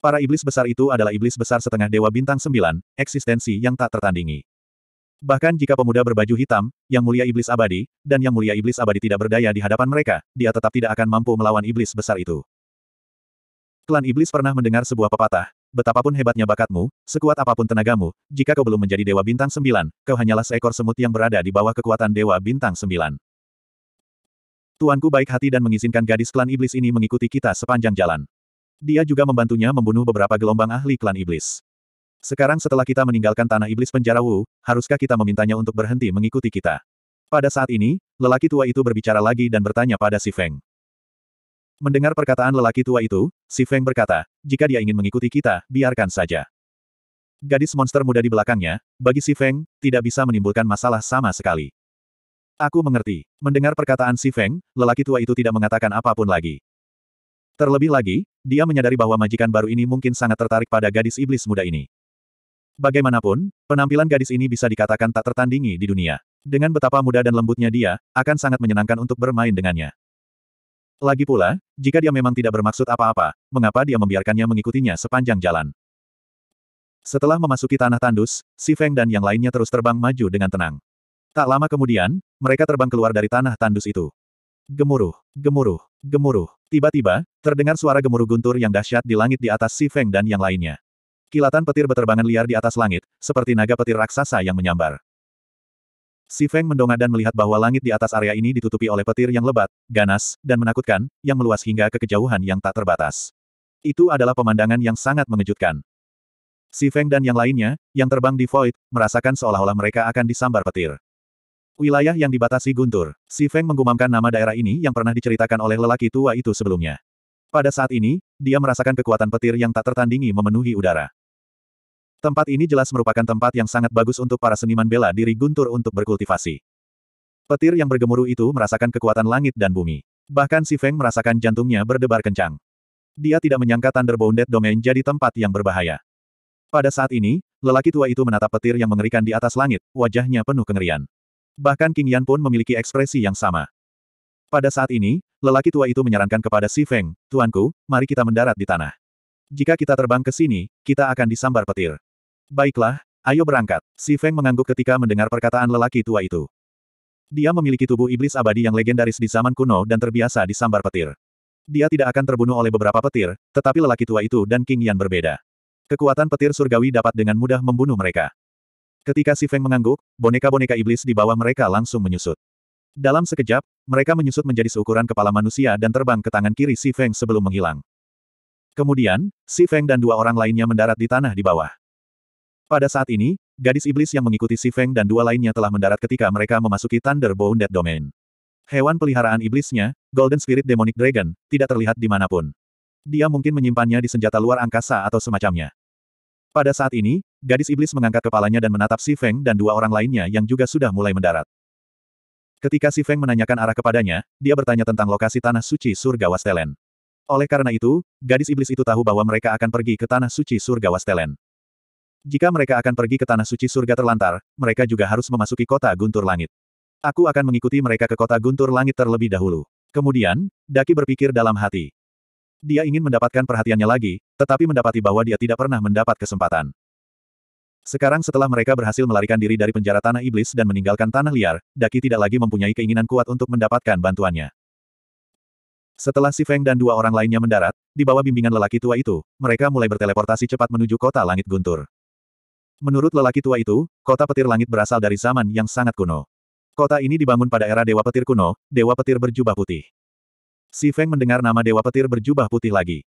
Para iblis besar itu adalah iblis besar setengah dewa bintang sembilan, eksistensi yang tak tertandingi. Bahkan jika pemuda berbaju hitam, yang mulia iblis abadi, dan yang mulia iblis abadi tidak berdaya di hadapan mereka, dia tetap tidak akan mampu melawan iblis besar itu. Klan iblis pernah mendengar sebuah pepatah, betapapun hebatnya bakatmu, sekuat apapun tenagamu, jika kau belum menjadi Dewa Bintang sembilan, kau hanyalah seekor semut yang berada di bawah kekuatan Dewa Bintang sembilan. Tuanku baik hati dan mengizinkan gadis klan iblis ini mengikuti kita sepanjang jalan. Dia juga membantunya membunuh beberapa gelombang ahli klan iblis. Sekarang setelah kita meninggalkan tanah iblis penjara Wu, haruskah kita memintanya untuk berhenti mengikuti kita? Pada saat ini, lelaki tua itu berbicara lagi dan bertanya pada si Feng. Mendengar perkataan lelaki tua itu, si Feng berkata, jika dia ingin mengikuti kita, biarkan saja. Gadis monster muda di belakangnya, bagi si Feng, tidak bisa menimbulkan masalah sama sekali. Aku mengerti. Mendengar perkataan si Feng, lelaki tua itu tidak mengatakan apapun lagi. Terlebih lagi, dia menyadari bahwa majikan baru ini mungkin sangat tertarik pada gadis iblis muda ini. Bagaimanapun, penampilan gadis ini bisa dikatakan tak tertandingi di dunia. Dengan betapa muda dan lembutnya dia, akan sangat menyenangkan untuk bermain dengannya. Lagi pula, jika dia memang tidak bermaksud apa-apa, mengapa dia membiarkannya mengikutinya sepanjang jalan? Setelah memasuki tanah tandus, Si Feng dan yang lainnya terus terbang maju dengan tenang. Tak lama kemudian, mereka terbang keluar dari tanah tandus itu. Gemuruh, gemuruh, gemuruh. Tiba-tiba, terdengar suara gemuruh guntur yang dahsyat di langit di atas Si Feng dan yang lainnya. Kilatan petir beterbangan liar di atas langit, seperti naga petir raksasa yang menyambar. Si Feng mendongak dan melihat bahwa langit di atas area ini ditutupi oleh petir yang lebat, ganas, dan menakutkan, yang meluas hingga ke kejauhan yang tak terbatas. Itu adalah pemandangan yang sangat mengejutkan. Si Feng dan yang lainnya, yang terbang di Void, merasakan seolah-olah mereka akan disambar petir. Wilayah yang dibatasi guntur, Si Feng menggumamkan nama daerah ini yang pernah diceritakan oleh lelaki tua itu sebelumnya. Pada saat ini, dia merasakan kekuatan petir yang tak tertandingi memenuhi udara. Tempat ini jelas merupakan tempat yang sangat bagus untuk para seniman bela diri guntur untuk berkultivasi. Petir yang bergemuruh itu merasakan kekuatan langit dan bumi. Bahkan si Feng merasakan jantungnya berdebar kencang. Dia tidak menyangka Thunderbounded Domain jadi tempat yang berbahaya. Pada saat ini, lelaki tua itu menatap petir yang mengerikan di atas langit, wajahnya penuh kengerian. Bahkan King Yan pun memiliki ekspresi yang sama. Pada saat ini, lelaki tua itu menyarankan kepada Si Feng, Tuanku, mari kita mendarat di tanah. Jika kita terbang ke sini, kita akan disambar petir. Baiklah, ayo berangkat. Si Feng mengangguk ketika mendengar perkataan lelaki tua itu. Dia memiliki tubuh iblis abadi yang legendaris di zaman kuno dan terbiasa disambar petir. Dia tidak akan terbunuh oleh beberapa petir, tetapi lelaki tua itu dan King Yan berbeda. Kekuatan petir surgawi dapat dengan mudah membunuh mereka. Ketika si Feng mengangguk, boneka-boneka iblis di bawah mereka langsung menyusut. Dalam sekejap, mereka menyusut menjadi seukuran kepala manusia dan terbang ke tangan kiri Si Feng sebelum menghilang. Kemudian, Si Feng dan dua orang lainnya mendarat di tanah di bawah. Pada saat ini, gadis iblis yang mengikuti Si Feng dan dua lainnya telah mendarat ketika mereka memasuki Thunderbounded Domain. Hewan peliharaan iblisnya, Golden Spirit Demonic Dragon, tidak terlihat di manapun. Dia mungkin menyimpannya di senjata luar angkasa atau semacamnya. Pada saat ini, gadis iblis mengangkat kepalanya dan menatap Si Feng dan dua orang lainnya yang juga sudah mulai mendarat. Ketika Si Feng menanyakan arah kepadanya, dia bertanya tentang lokasi Tanah Suci Surga Wastelen. Oleh karena itu, gadis iblis itu tahu bahwa mereka akan pergi ke Tanah Suci Surga Wastelen. Jika mereka akan pergi ke tanah suci surga terlantar, mereka juga harus memasuki kota guntur langit. Aku akan mengikuti mereka ke kota guntur langit terlebih dahulu. Kemudian, Daki berpikir dalam hati. Dia ingin mendapatkan perhatiannya lagi, tetapi mendapati bahwa dia tidak pernah mendapat kesempatan. Sekarang setelah mereka berhasil melarikan diri dari penjara tanah iblis dan meninggalkan tanah liar, Daki tidak lagi mempunyai keinginan kuat untuk mendapatkan bantuannya. Setelah Si Feng dan dua orang lainnya mendarat, di bawah bimbingan lelaki tua itu, mereka mulai berteleportasi cepat menuju kota langit guntur. Menurut lelaki tua itu, kota petir langit berasal dari zaman yang sangat kuno. Kota ini dibangun pada era Dewa Petir kuno, Dewa Petir berjubah putih. Si Feng mendengar nama Dewa Petir berjubah putih lagi.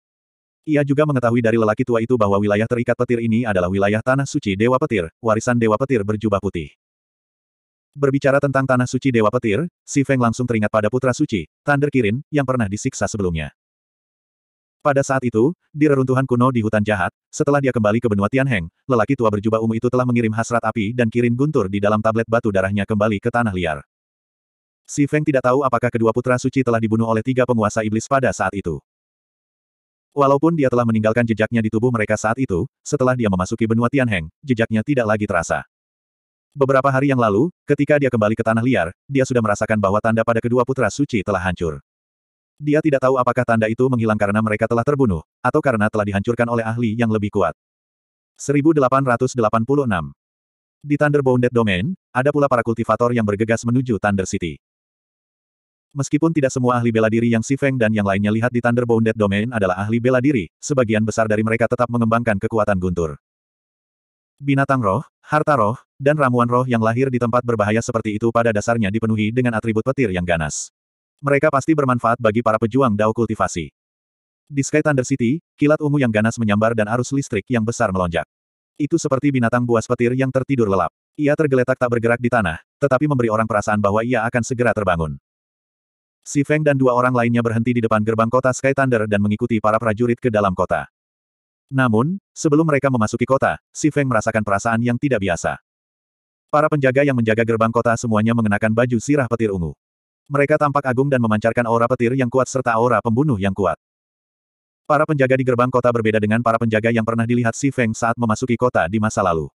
Ia juga mengetahui dari lelaki tua itu bahwa wilayah terikat petir ini adalah wilayah Tanah Suci Dewa Petir, warisan Dewa Petir berjubah putih. Berbicara tentang Tanah Suci Dewa Petir, Si Feng langsung teringat pada Putra Suci, Thunder Kirin, yang pernah disiksa sebelumnya. Pada saat itu, di reruntuhan kuno di hutan jahat, setelah dia kembali ke benua Tianheng, lelaki tua berjubah ungu itu telah mengirim hasrat api dan kirin guntur di dalam tablet batu darahnya kembali ke tanah liar. Si Feng tidak tahu apakah kedua putra suci telah dibunuh oleh tiga penguasa iblis pada saat itu. Walaupun dia telah meninggalkan jejaknya di tubuh mereka saat itu, setelah dia memasuki benua Tianheng, jejaknya tidak lagi terasa. Beberapa hari yang lalu, ketika dia kembali ke tanah liar, dia sudah merasakan bahwa tanda pada kedua putra suci telah hancur. Dia tidak tahu apakah tanda itu menghilang karena mereka telah terbunuh, atau karena telah dihancurkan oleh ahli yang lebih kuat. 1886 Di Thunderbounded Domain, ada pula para kultivator yang bergegas menuju Thunder City. Meskipun tidak semua ahli bela diri yang Sifeng dan yang lainnya lihat di Thunderbounded Domain adalah ahli bela diri, sebagian besar dari mereka tetap mengembangkan kekuatan guntur. Binatang roh, harta roh, dan ramuan roh yang lahir di tempat berbahaya seperti itu pada dasarnya dipenuhi dengan atribut petir yang ganas. Mereka pasti bermanfaat bagi para pejuang dao kultivasi. Di Sky Thunder City, kilat ungu yang ganas menyambar dan arus listrik yang besar melonjak. Itu seperti binatang buas petir yang tertidur lelap. Ia tergeletak tak bergerak di tanah, tetapi memberi orang perasaan bahwa ia akan segera terbangun. Si Feng dan dua orang lainnya berhenti di depan gerbang kota Sky Thunder dan mengikuti para prajurit ke dalam kota. Namun, sebelum mereka memasuki kota, Si Feng merasakan perasaan yang tidak biasa. Para penjaga yang menjaga gerbang kota semuanya mengenakan baju sirah petir ungu. Mereka tampak agung dan memancarkan aura petir yang kuat serta aura pembunuh yang kuat. Para penjaga di gerbang kota berbeda dengan para penjaga yang pernah dilihat Si Feng saat memasuki kota di masa lalu.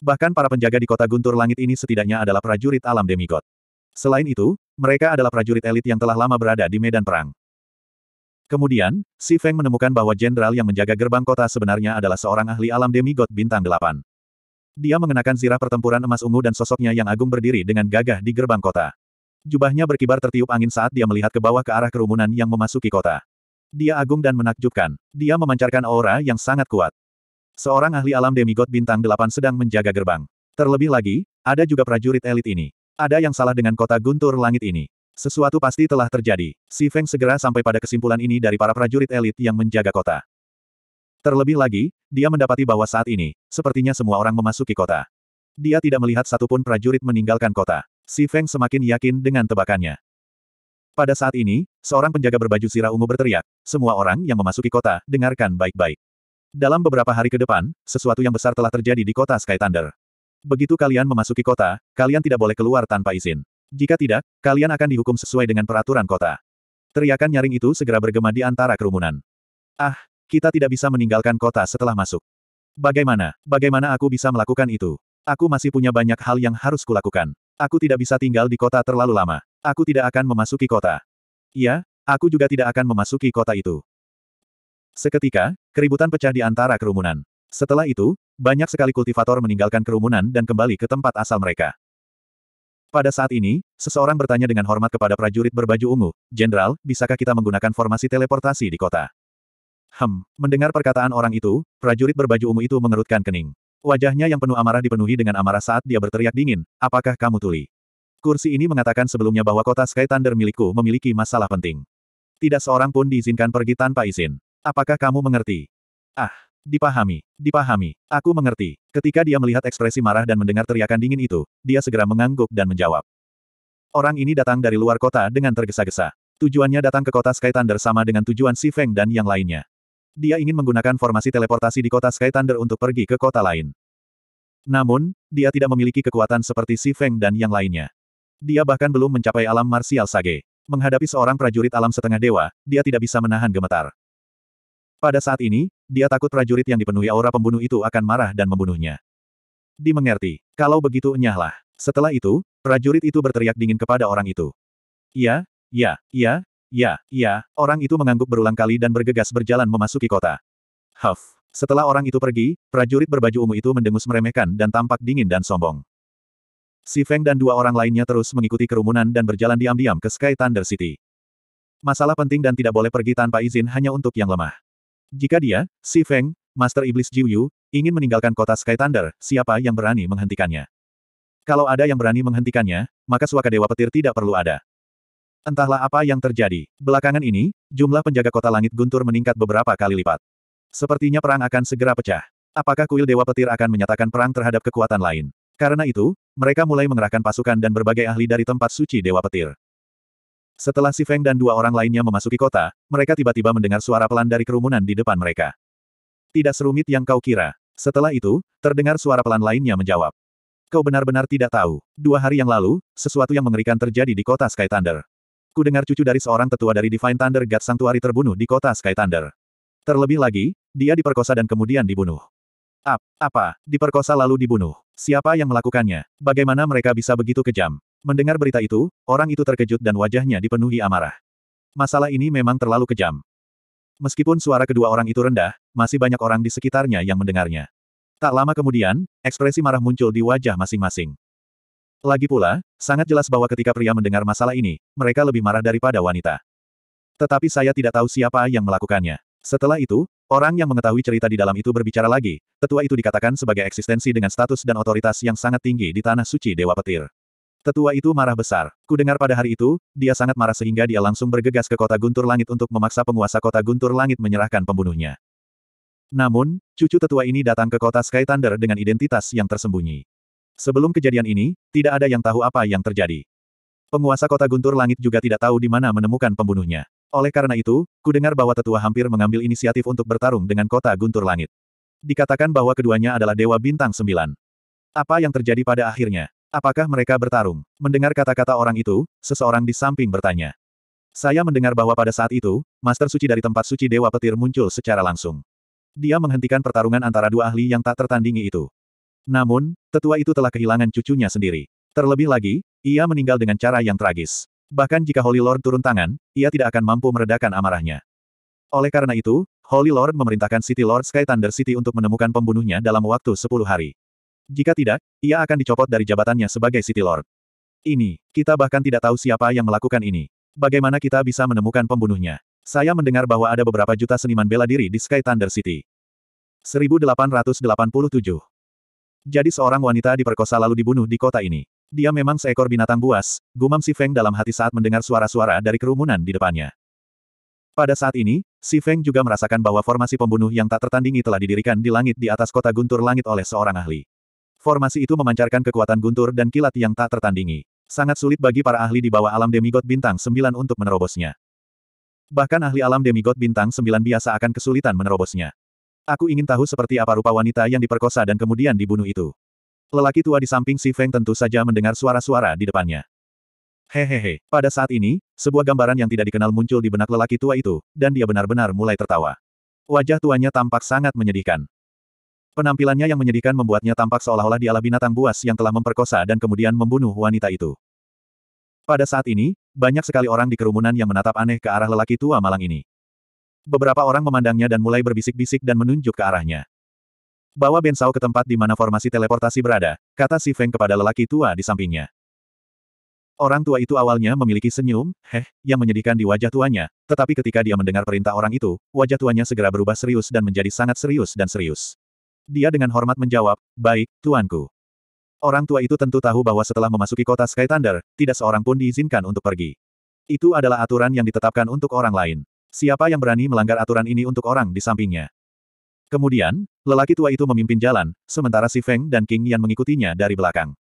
Bahkan para penjaga di kota guntur langit ini setidaknya adalah prajurit alam demigod. Selain itu, mereka adalah prajurit elit yang telah lama berada di medan perang. Kemudian, Si Feng menemukan bahwa jenderal yang menjaga gerbang kota sebenarnya adalah seorang ahli alam demigod bintang delapan. Dia mengenakan zirah pertempuran emas ungu dan sosoknya yang agung berdiri dengan gagah di gerbang kota. Jubahnya berkibar tertiup angin saat dia melihat ke bawah ke arah kerumunan yang memasuki kota. Dia agung dan menakjubkan. Dia memancarkan aura yang sangat kuat. Seorang ahli alam demigod bintang delapan sedang menjaga gerbang. Terlebih lagi, ada juga prajurit elit ini. Ada yang salah dengan kota guntur langit ini. Sesuatu pasti telah terjadi. Si Feng segera sampai pada kesimpulan ini dari para prajurit elit yang menjaga kota. Terlebih lagi, dia mendapati bahwa saat ini, sepertinya semua orang memasuki kota. Dia tidak melihat satupun prajurit meninggalkan kota. Si Feng semakin yakin dengan tebakannya. Pada saat ini, seorang penjaga berbaju sirah ungu berteriak, semua orang yang memasuki kota, dengarkan baik-baik. Dalam beberapa hari ke depan, sesuatu yang besar telah terjadi di kota Sky Thunder. Begitu kalian memasuki kota, kalian tidak boleh keluar tanpa izin. Jika tidak, kalian akan dihukum sesuai dengan peraturan kota. Teriakan nyaring itu segera bergema di antara kerumunan. Ah, kita tidak bisa meninggalkan kota setelah masuk. Bagaimana, bagaimana aku bisa melakukan itu? Aku masih punya banyak hal yang harus kulakukan. Aku tidak bisa tinggal di kota terlalu lama. Aku tidak akan memasuki kota. Iya, aku juga tidak akan memasuki kota itu. Seketika, keributan pecah di antara kerumunan. Setelah itu, banyak sekali kultivator meninggalkan kerumunan dan kembali ke tempat asal mereka. Pada saat ini, seseorang bertanya dengan hormat kepada prajurit berbaju ungu, Jenderal, bisakah kita menggunakan formasi teleportasi di kota? Hem, mendengar perkataan orang itu, prajurit berbaju ungu itu mengerutkan kening. Wajahnya yang penuh amarah dipenuhi dengan amarah saat dia berteriak dingin, apakah kamu tuli? Kursi ini mengatakan sebelumnya bahwa kota Sky Thunder milikku memiliki masalah penting. Tidak seorang pun diizinkan pergi tanpa izin. Apakah kamu mengerti? Ah, dipahami, dipahami, aku mengerti. Ketika dia melihat ekspresi marah dan mendengar teriakan dingin itu, dia segera mengangguk dan menjawab. Orang ini datang dari luar kota dengan tergesa-gesa. Tujuannya datang ke kota Sky Thunder sama dengan tujuan Si Feng dan yang lainnya. Dia ingin menggunakan formasi teleportasi di kota Sky Thunder untuk pergi ke kota lain. Namun, dia tidak memiliki kekuatan seperti Si Feng dan yang lainnya. Dia bahkan belum mencapai alam marsial Sage. Menghadapi seorang prajurit alam setengah dewa, dia tidak bisa menahan gemetar. Pada saat ini, dia takut prajurit yang dipenuhi aura pembunuh itu akan marah dan membunuhnya. Dimengerti, kalau begitu enyahlah. Setelah itu, prajurit itu berteriak dingin kepada orang itu. Ya, ya, ya. Ya, ya, orang itu mengangguk berulang kali dan bergegas berjalan memasuki kota. Huff. Setelah orang itu pergi, prajurit berbaju ungu itu mendengus meremehkan dan tampak dingin dan sombong. Si Feng dan dua orang lainnya terus mengikuti kerumunan dan berjalan diam-diam ke Sky Thunder City. Masalah penting dan tidak boleh pergi tanpa izin hanya untuk yang lemah. Jika dia, Si Feng, Master Iblis Jiu Yu, ingin meninggalkan kota Sky Thunder, siapa yang berani menghentikannya? Kalau ada yang berani menghentikannya, maka Suaka Dewa Petir tidak perlu ada. Entahlah apa yang terjadi. Belakangan ini, jumlah penjaga kota langit guntur meningkat beberapa kali lipat. Sepertinya perang akan segera pecah. Apakah kuil Dewa Petir akan menyatakan perang terhadap kekuatan lain? Karena itu, mereka mulai mengerahkan pasukan dan berbagai ahli dari tempat suci Dewa Petir. Setelah Si Feng dan dua orang lainnya memasuki kota, mereka tiba-tiba mendengar suara pelan dari kerumunan di depan mereka. Tidak serumit yang kau kira. Setelah itu, terdengar suara pelan lainnya menjawab. Kau benar-benar tidak tahu. Dua hari yang lalu, sesuatu yang mengerikan terjadi di kota Sky Thunder. Ku dengar cucu dari seorang tetua dari Divine Thunder God Sanctuary terbunuh di kota Sky Thunder. Terlebih lagi, dia diperkosa dan kemudian dibunuh. Ap, apa, diperkosa lalu dibunuh. Siapa yang melakukannya? Bagaimana mereka bisa begitu kejam? Mendengar berita itu, orang itu terkejut dan wajahnya dipenuhi amarah. Masalah ini memang terlalu kejam. Meskipun suara kedua orang itu rendah, masih banyak orang di sekitarnya yang mendengarnya. Tak lama kemudian, ekspresi marah muncul di wajah masing-masing. Lagi pula, sangat jelas bahwa ketika pria mendengar masalah ini, mereka lebih marah daripada wanita. Tetapi saya tidak tahu siapa yang melakukannya. Setelah itu, orang yang mengetahui cerita di dalam itu berbicara lagi, tetua itu dikatakan sebagai eksistensi dengan status dan otoritas yang sangat tinggi di tanah suci Dewa Petir. Tetua itu marah besar. Ku dengar pada hari itu, dia sangat marah sehingga dia langsung bergegas ke kota Guntur Langit untuk memaksa penguasa kota Guntur Langit menyerahkan pembunuhnya. Namun, cucu tetua ini datang ke kota Sky Thunder dengan identitas yang tersembunyi. Sebelum kejadian ini, tidak ada yang tahu apa yang terjadi. Penguasa kota Guntur Langit juga tidak tahu di mana menemukan pembunuhnya. Oleh karena itu, ku dengar bahwa tetua hampir mengambil inisiatif untuk bertarung dengan kota Guntur Langit. Dikatakan bahwa keduanya adalah Dewa Bintang Sembilan. Apa yang terjadi pada akhirnya? Apakah mereka bertarung? Mendengar kata-kata orang itu, seseorang di samping bertanya. Saya mendengar bahwa pada saat itu, Master Suci dari tempat suci Dewa Petir muncul secara langsung. Dia menghentikan pertarungan antara dua ahli yang tak tertandingi itu. Namun, tetua itu telah kehilangan cucunya sendiri. Terlebih lagi, ia meninggal dengan cara yang tragis. Bahkan jika Holy Lord turun tangan, ia tidak akan mampu meredakan amarahnya. Oleh karena itu, Holy Lord memerintahkan City Lord Sky Thunder City untuk menemukan pembunuhnya dalam waktu 10 hari. Jika tidak, ia akan dicopot dari jabatannya sebagai City Lord. Ini, kita bahkan tidak tahu siapa yang melakukan ini. Bagaimana kita bisa menemukan pembunuhnya? Saya mendengar bahwa ada beberapa juta seniman bela diri di Sky Thunder City. 1887 jadi seorang wanita diperkosa lalu dibunuh di kota ini. Dia memang seekor binatang buas, gumam si Feng dalam hati saat mendengar suara-suara dari kerumunan di depannya. Pada saat ini, si Feng juga merasakan bahwa formasi pembunuh yang tak tertandingi telah didirikan di langit di atas kota guntur langit oleh seorang ahli. Formasi itu memancarkan kekuatan guntur dan kilat yang tak tertandingi. Sangat sulit bagi para ahli di bawah alam demigod bintang 9 untuk menerobosnya. Bahkan ahli alam demigod bintang 9 biasa akan kesulitan menerobosnya. Aku ingin tahu seperti apa rupa wanita yang diperkosa dan kemudian dibunuh itu. Lelaki tua di samping Si Feng tentu saja mendengar suara-suara di depannya. Hehehe, pada saat ini, sebuah gambaran yang tidak dikenal muncul di benak lelaki tua itu, dan dia benar-benar mulai tertawa. Wajah tuanya tampak sangat menyedihkan. Penampilannya yang menyedihkan membuatnya tampak seolah-olah dialah binatang buas yang telah memperkosa dan kemudian membunuh wanita itu. Pada saat ini, banyak sekali orang di kerumunan yang menatap aneh ke arah lelaki tua malang ini. Beberapa orang memandangnya dan mulai berbisik-bisik dan menunjuk ke arahnya. Bawa Bensau ke tempat di mana formasi teleportasi berada, kata Si Feng kepada lelaki tua di sampingnya. Orang tua itu awalnya memiliki senyum, heh, yang menyedihkan di wajah tuanya, tetapi ketika dia mendengar perintah orang itu, wajah tuanya segera berubah serius dan menjadi sangat serius dan serius. Dia dengan hormat menjawab, baik, tuanku. Orang tua itu tentu tahu bahwa setelah memasuki kota Sky Thunder, tidak seorang pun diizinkan untuk pergi. Itu adalah aturan yang ditetapkan untuk orang lain. Siapa yang berani melanggar aturan ini untuk orang di sampingnya? Kemudian, lelaki tua itu memimpin jalan, sementara si Feng dan King Yan mengikutinya dari belakang.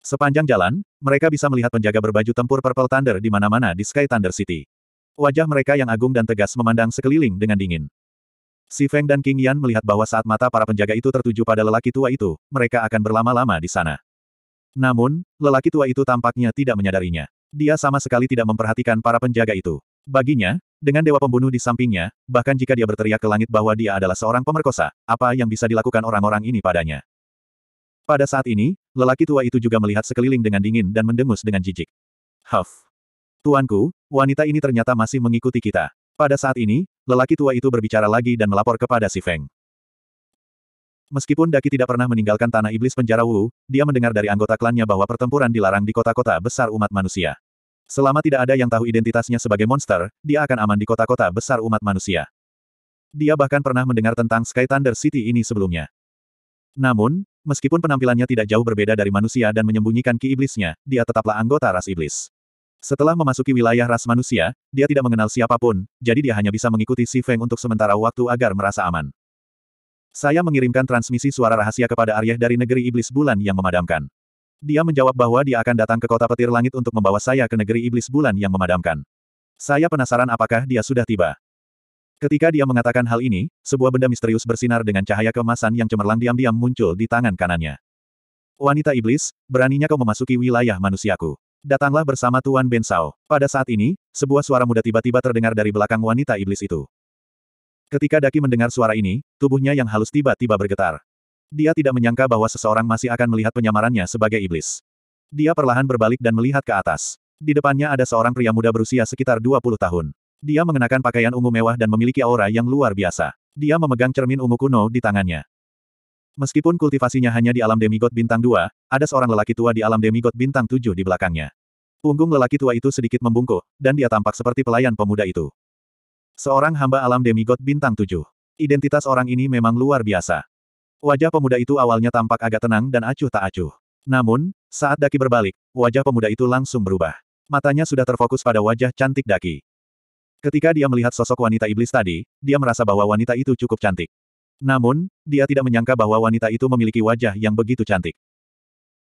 Sepanjang jalan, mereka bisa melihat penjaga berbaju tempur Purple Thunder di mana-mana di Sky Thunder City. Wajah mereka yang agung dan tegas memandang sekeliling dengan dingin. Si Feng dan King Yan melihat bahwa saat mata para penjaga itu tertuju pada lelaki tua itu, mereka akan berlama-lama di sana. Namun, lelaki tua itu tampaknya tidak menyadarinya. Dia sama sekali tidak memperhatikan para penjaga itu. Baginya, dengan dewa pembunuh di sampingnya, bahkan jika dia berteriak ke langit bahwa dia adalah seorang pemerkosa, apa yang bisa dilakukan orang-orang ini padanya? Pada saat ini, lelaki tua itu juga melihat sekeliling dengan dingin dan mendengus dengan jijik. Huff. Tuanku, wanita ini ternyata masih mengikuti kita. Pada saat ini, lelaki tua itu berbicara lagi dan melapor kepada si Feng. Meskipun Daki tidak pernah meninggalkan tanah iblis penjara Wu, dia mendengar dari anggota klannya bahwa pertempuran dilarang di kota-kota besar umat manusia. Selama tidak ada yang tahu identitasnya sebagai monster, dia akan aman di kota-kota besar umat manusia. Dia bahkan pernah mendengar tentang Sky Thunder City ini sebelumnya. Namun, meskipun penampilannya tidak jauh berbeda dari manusia dan menyembunyikan ki iblisnya, dia tetaplah anggota ras iblis. Setelah memasuki wilayah ras manusia, dia tidak mengenal siapapun, jadi dia hanya bisa mengikuti Si Feng untuk sementara waktu agar merasa aman. Saya mengirimkan transmisi suara rahasia kepada Aryeh dari negeri iblis bulan yang memadamkan. Dia menjawab bahwa dia akan datang ke kota petir langit untuk membawa saya ke negeri iblis bulan yang memadamkan. Saya penasaran apakah dia sudah tiba. Ketika dia mengatakan hal ini, sebuah benda misterius bersinar dengan cahaya kemasan yang cemerlang diam-diam muncul di tangan kanannya. Wanita iblis, beraninya kau memasuki wilayah manusiaku. Datanglah bersama Tuan Ben Sao. Pada saat ini, sebuah suara muda tiba-tiba terdengar dari belakang wanita iblis itu. Ketika Daki mendengar suara ini, tubuhnya yang halus tiba-tiba bergetar. Dia tidak menyangka bahwa seseorang masih akan melihat penyamarannya sebagai iblis. Dia perlahan berbalik dan melihat ke atas. Di depannya ada seorang pria muda berusia sekitar 20 tahun. Dia mengenakan pakaian ungu mewah dan memiliki aura yang luar biasa. Dia memegang cermin ungu kuno di tangannya. Meskipun kultivasinya hanya di alam demigod bintang 2, ada seorang lelaki tua di alam demigod bintang 7 di belakangnya. Punggung lelaki tua itu sedikit membungkuk, dan dia tampak seperti pelayan pemuda itu. Seorang hamba alam demigod bintang 7. Identitas orang ini memang luar biasa. Wajah pemuda itu awalnya tampak agak tenang dan acuh tak acuh. Namun, saat Daki berbalik, wajah pemuda itu langsung berubah. Matanya sudah terfokus pada wajah cantik Daki. Ketika dia melihat sosok wanita iblis tadi, dia merasa bahwa wanita itu cukup cantik. Namun, dia tidak menyangka bahwa wanita itu memiliki wajah yang begitu cantik.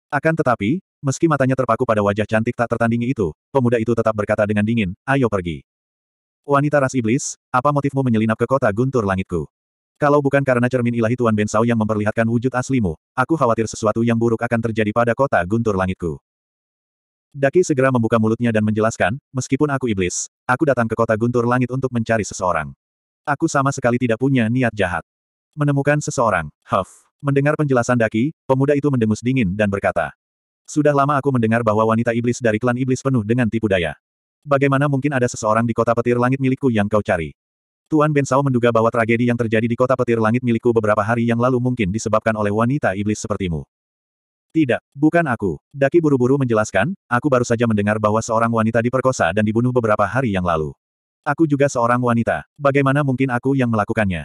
Akan tetapi, meski matanya terpaku pada wajah cantik tak tertandingi itu, pemuda itu tetap berkata dengan dingin, ayo pergi. Wanita ras iblis, apa motifmu menyelinap ke kota guntur langitku? Kalau bukan karena cermin ilahi Tuan Bensau yang memperlihatkan wujud aslimu, aku khawatir sesuatu yang buruk akan terjadi pada kota guntur langitku. Daki segera membuka mulutnya dan menjelaskan, meskipun aku iblis, aku datang ke kota guntur langit untuk mencari seseorang. Aku sama sekali tidak punya niat jahat. Menemukan seseorang, Huff. Mendengar penjelasan Daki, pemuda itu mendengus dingin dan berkata. Sudah lama aku mendengar bahwa wanita iblis dari klan iblis penuh dengan tipu daya. Bagaimana mungkin ada seseorang di kota petir langit milikku yang kau cari? Tuan Bensao menduga bahwa tragedi yang terjadi di kota petir langit milikku beberapa hari yang lalu mungkin disebabkan oleh wanita iblis sepertimu. Tidak, bukan aku. Daki buru-buru menjelaskan, aku baru saja mendengar bahwa seorang wanita diperkosa dan dibunuh beberapa hari yang lalu. Aku juga seorang wanita. Bagaimana mungkin aku yang melakukannya?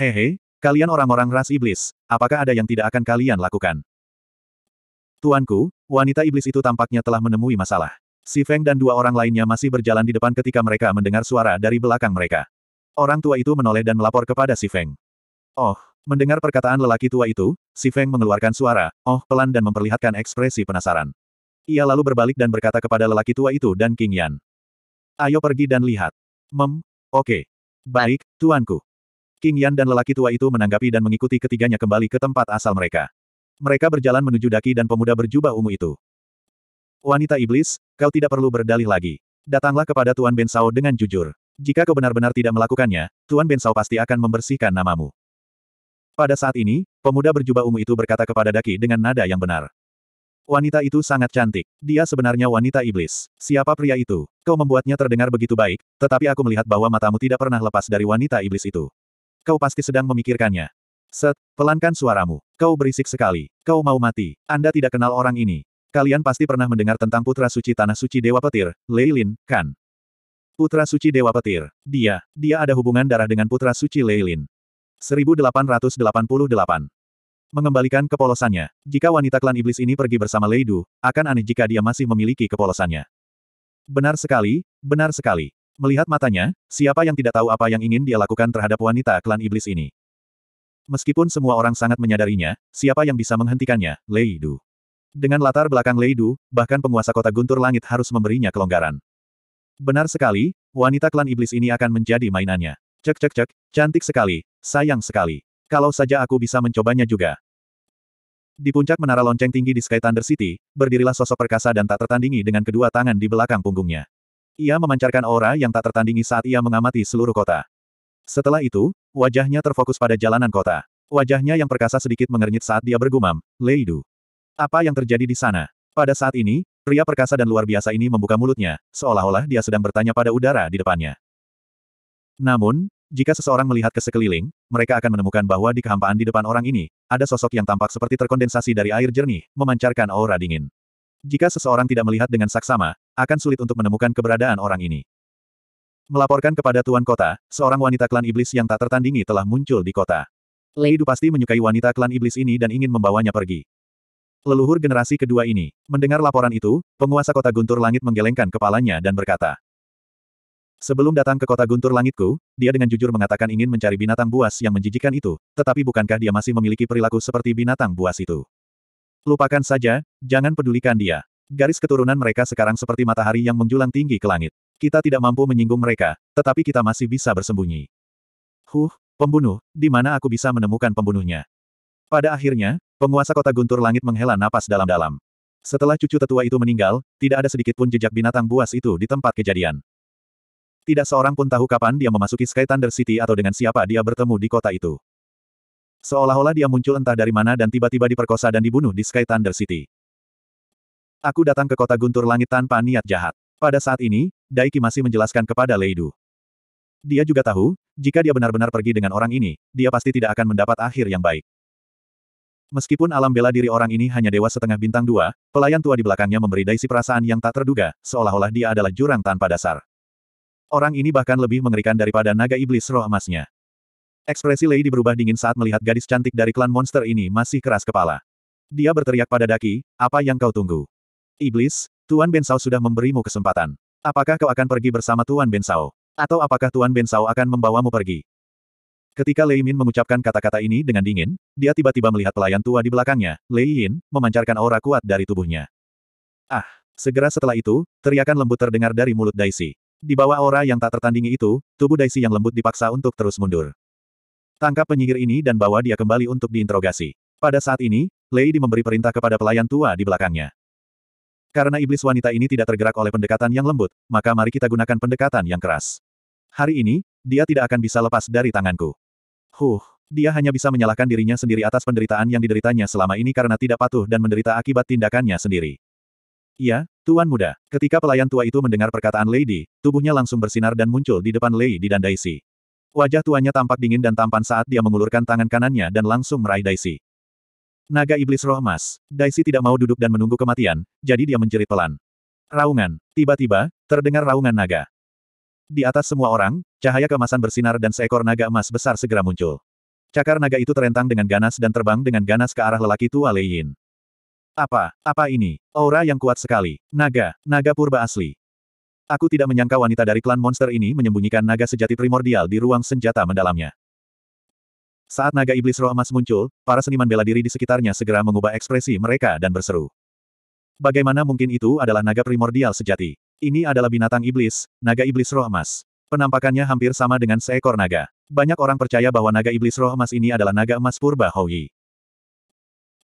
Hehe, kalian orang-orang ras iblis, apakah ada yang tidak akan kalian lakukan? Tuanku, wanita iblis itu tampaknya telah menemui masalah. Si Feng dan dua orang lainnya masih berjalan di depan ketika mereka mendengar suara dari belakang mereka. Orang tua itu menoleh dan melapor kepada Si Feng. Oh, mendengar perkataan lelaki tua itu, Si Feng mengeluarkan suara, oh, pelan dan memperlihatkan ekspresi penasaran. Ia lalu berbalik dan berkata kepada lelaki tua itu dan King Yan. Ayo pergi dan lihat. Mem, oke. Okay. Baik, tuanku. King Yan dan lelaki tua itu menanggapi dan mengikuti ketiganya kembali ke tempat asal mereka. Mereka berjalan menuju daki dan pemuda berjubah ungu itu. Wanita iblis, kau tidak perlu berdalih lagi. Datanglah kepada Tuan Ben Sao dengan jujur. Jika kau benar-benar tidak melakukannya, Tuan Bensau pasti akan membersihkan namamu. Pada saat ini, pemuda berjubah ungu itu berkata kepada Daki dengan nada yang benar. Wanita itu sangat cantik. Dia sebenarnya wanita iblis. Siapa pria itu? Kau membuatnya terdengar begitu baik, tetapi aku melihat bahwa matamu tidak pernah lepas dari wanita iblis itu. Kau pasti sedang memikirkannya. Set, pelankan suaramu. Kau berisik sekali. Kau mau mati. Anda tidak kenal orang ini. Kalian pasti pernah mendengar tentang putra suci tanah suci Dewa Petir, Leilin, kan? Putra Suci Dewa Petir. Dia, dia ada hubungan darah dengan Putra Suci Leilin. 1888. Mengembalikan kepolosannya. Jika wanita klan iblis ini pergi bersama Leidu, akan aneh jika dia masih memiliki kepolosannya. Benar sekali, benar sekali. Melihat matanya, siapa yang tidak tahu apa yang ingin dia lakukan terhadap wanita klan iblis ini? Meskipun semua orang sangat menyadarinya, siapa yang bisa menghentikannya? Leidu. Dengan latar belakang Leidu, bahkan penguasa kota Guntur Langit harus memberinya kelonggaran. Benar sekali, wanita klan iblis ini akan menjadi mainannya. Cek cek cek, cantik sekali, sayang sekali. Kalau saja aku bisa mencobanya juga. Di puncak menara lonceng tinggi di Sky Thunder City, berdirilah sosok perkasa dan tak tertandingi dengan kedua tangan di belakang punggungnya. Ia memancarkan aura yang tak tertandingi saat ia mengamati seluruh kota. Setelah itu, wajahnya terfokus pada jalanan kota. Wajahnya yang perkasa sedikit mengernyit saat dia bergumam, Leidu. Apa yang terjadi di sana? Pada saat ini, Pria perkasa dan luar biasa ini membuka mulutnya, seolah-olah dia sedang bertanya pada udara di depannya. Namun, jika seseorang melihat ke sekeliling, mereka akan menemukan bahwa di kehampaan di depan orang ini, ada sosok yang tampak seperti terkondensasi dari air jernih, memancarkan aura dingin. Jika seseorang tidak melihat dengan saksama, akan sulit untuk menemukan keberadaan orang ini. Melaporkan kepada Tuan Kota, seorang wanita klan iblis yang tak tertandingi telah muncul di kota. Leidu pasti menyukai wanita klan iblis ini dan ingin membawanya pergi. Leluhur generasi kedua ini. Mendengar laporan itu, penguasa kota Guntur Langit menggelengkan kepalanya dan berkata. Sebelum datang ke kota Guntur Langitku, dia dengan jujur mengatakan ingin mencari binatang buas yang menjijikan itu, tetapi bukankah dia masih memiliki perilaku seperti binatang buas itu? Lupakan saja, jangan pedulikan dia. Garis keturunan mereka sekarang seperti matahari yang menjulang tinggi ke langit. Kita tidak mampu menyinggung mereka, tetapi kita masih bisa bersembunyi. Huh, pembunuh, di mana aku bisa menemukan pembunuhnya? Pada akhirnya, Penguasa kota Guntur Langit menghela napas dalam-dalam. Setelah cucu tetua itu meninggal, tidak ada sedikit pun jejak binatang buas itu di tempat kejadian. Tidak seorang pun tahu kapan dia memasuki Sky Thunder City atau dengan siapa dia bertemu di kota itu. Seolah-olah dia muncul entah dari mana dan tiba-tiba diperkosa dan dibunuh di Sky Thunder City. Aku datang ke kota Guntur Langit tanpa niat jahat. Pada saat ini, Daiki masih menjelaskan kepada Leidu. Dia juga tahu, jika dia benar-benar pergi dengan orang ini, dia pasti tidak akan mendapat akhir yang baik. Meskipun alam bela diri orang ini hanya dewa setengah bintang dua, pelayan tua di belakangnya memberi Daisy perasaan yang tak terduga, seolah-olah dia adalah jurang tanpa dasar. Orang ini bahkan lebih mengerikan daripada naga iblis roh emasnya. Ekspresi Lady berubah dingin saat melihat gadis cantik dari klan monster ini masih keras kepala. Dia berteriak pada Daki, apa yang kau tunggu? Iblis, Tuan Bensau sudah memberimu kesempatan. Apakah kau akan pergi bersama Tuan Bensau? Atau apakah Tuan Bensau akan membawamu pergi? Ketika Lei Min mengucapkan kata-kata ini dengan dingin, dia tiba-tiba melihat pelayan tua di belakangnya, Lei Yin, memancarkan aura kuat dari tubuhnya. Ah! Segera setelah itu, teriakan lembut terdengar dari mulut Daisy. Di bawah aura yang tak tertandingi itu, tubuh Daisy yang lembut dipaksa untuk terus mundur. Tangkap penyihir ini dan bawa dia kembali untuk diinterogasi. Pada saat ini, Lei Di memberi perintah kepada pelayan tua di belakangnya. Karena iblis wanita ini tidak tergerak oleh pendekatan yang lembut, maka mari kita gunakan pendekatan yang keras. Hari ini, dia tidak akan bisa lepas dari tanganku. Huh, dia hanya bisa menyalahkan dirinya sendiri atas penderitaan yang dideritanya selama ini karena tidak patuh dan menderita akibat tindakannya sendiri. Iya, Tuan Muda. Ketika pelayan tua itu mendengar perkataan Lady, tubuhnya langsung bersinar dan muncul di depan Lady dan Daisy. Wajah tuannya tampak dingin dan tampan saat dia mengulurkan tangan kanannya dan langsung meraih Daisy. Naga Iblis Roh Mas. Daisy tidak mau duduk dan menunggu kematian, jadi dia menjerit pelan. Raungan. Tiba-tiba, terdengar raungan naga. Di atas semua orang, cahaya kemasan bersinar dan seekor naga emas besar segera muncul. Cakar naga itu terentang dengan ganas dan terbang dengan ganas ke arah lelaki tua Lei Yin. Apa, apa ini? Aura yang kuat sekali. Naga, naga purba asli. Aku tidak menyangka wanita dari klan monster ini menyembunyikan naga sejati primordial di ruang senjata mendalamnya. Saat naga iblis roh emas muncul, para seniman bela diri di sekitarnya segera mengubah ekspresi mereka dan berseru. Bagaimana mungkin itu adalah naga primordial sejati? Ini adalah binatang iblis, naga iblis roh emas. Penampakannya hampir sama dengan seekor naga. Banyak orang percaya bahwa naga iblis roh emas ini adalah naga emas purba Houyi.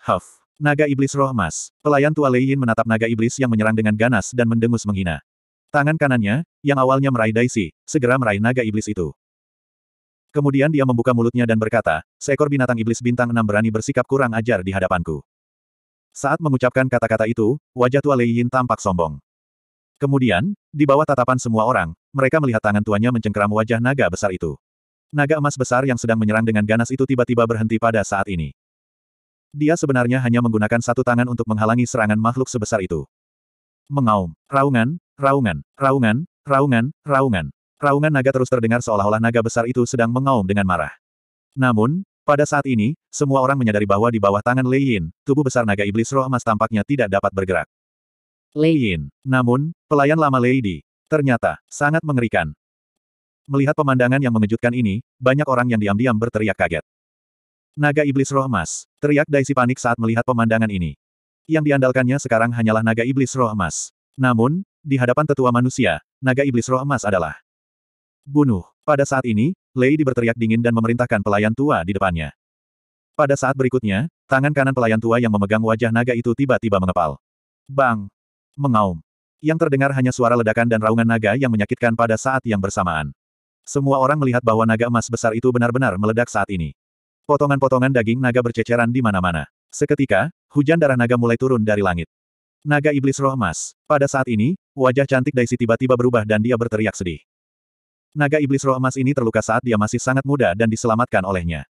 Huff. Naga iblis roh emas. Pelayan tua Lei Yin menatap naga iblis yang menyerang dengan ganas dan mendengus menghina. Tangan kanannya, yang awalnya meraih Daisy, segera meraih naga iblis itu. Kemudian dia membuka mulutnya dan berkata, seekor binatang iblis bintang enam berani bersikap kurang ajar di hadapanku. Saat mengucapkan kata-kata itu, wajah tua Lei Yin tampak sombong. Kemudian, di bawah tatapan semua orang, mereka melihat tangan tuanya mencengkeram wajah naga besar itu. Naga emas besar yang sedang menyerang dengan ganas itu tiba-tiba berhenti pada saat ini. Dia sebenarnya hanya menggunakan satu tangan untuk menghalangi serangan makhluk sebesar itu. Mengaum, raungan, raungan, raungan, raungan, raungan. Raungan naga terus terdengar seolah-olah naga besar itu sedang mengaum dengan marah. Namun, pada saat ini, semua orang menyadari bahwa di bawah tangan Lei Yin, tubuh besar naga iblis roh emas tampaknya tidak dapat bergerak. Lei Yin. Namun, pelayan lama Lady, ternyata, sangat mengerikan. Melihat pemandangan yang mengejutkan ini, banyak orang yang diam-diam berteriak kaget. Naga Iblis Roh Emas, teriak Daisy panik saat melihat pemandangan ini. Yang diandalkannya sekarang hanyalah Naga Iblis Roh Emas. Namun, di hadapan tetua manusia, Naga Iblis Roh Emas adalah bunuh. Pada saat ini, Lady berteriak dingin dan memerintahkan pelayan tua di depannya. Pada saat berikutnya, tangan kanan pelayan tua yang memegang wajah naga itu tiba-tiba mengepal. Bang! mengaum. Yang terdengar hanya suara ledakan dan raungan naga yang menyakitkan pada saat yang bersamaan. Semua orang melihat bahwa naga emas besar itu benar-benar meledak saat ini. Potongan-potongan daging naga berceceran di mana-mana. Seketika, hujan darah naga mulai turun dari langit. Naga iblis roh emas. Pada saat ini, wajah cantik Daisy tiba-tiba berubah dan dia berteriak sedih. Naga iblis roh emas ini terluka saat dia masih sangat muda dan diselamatkan olehnya.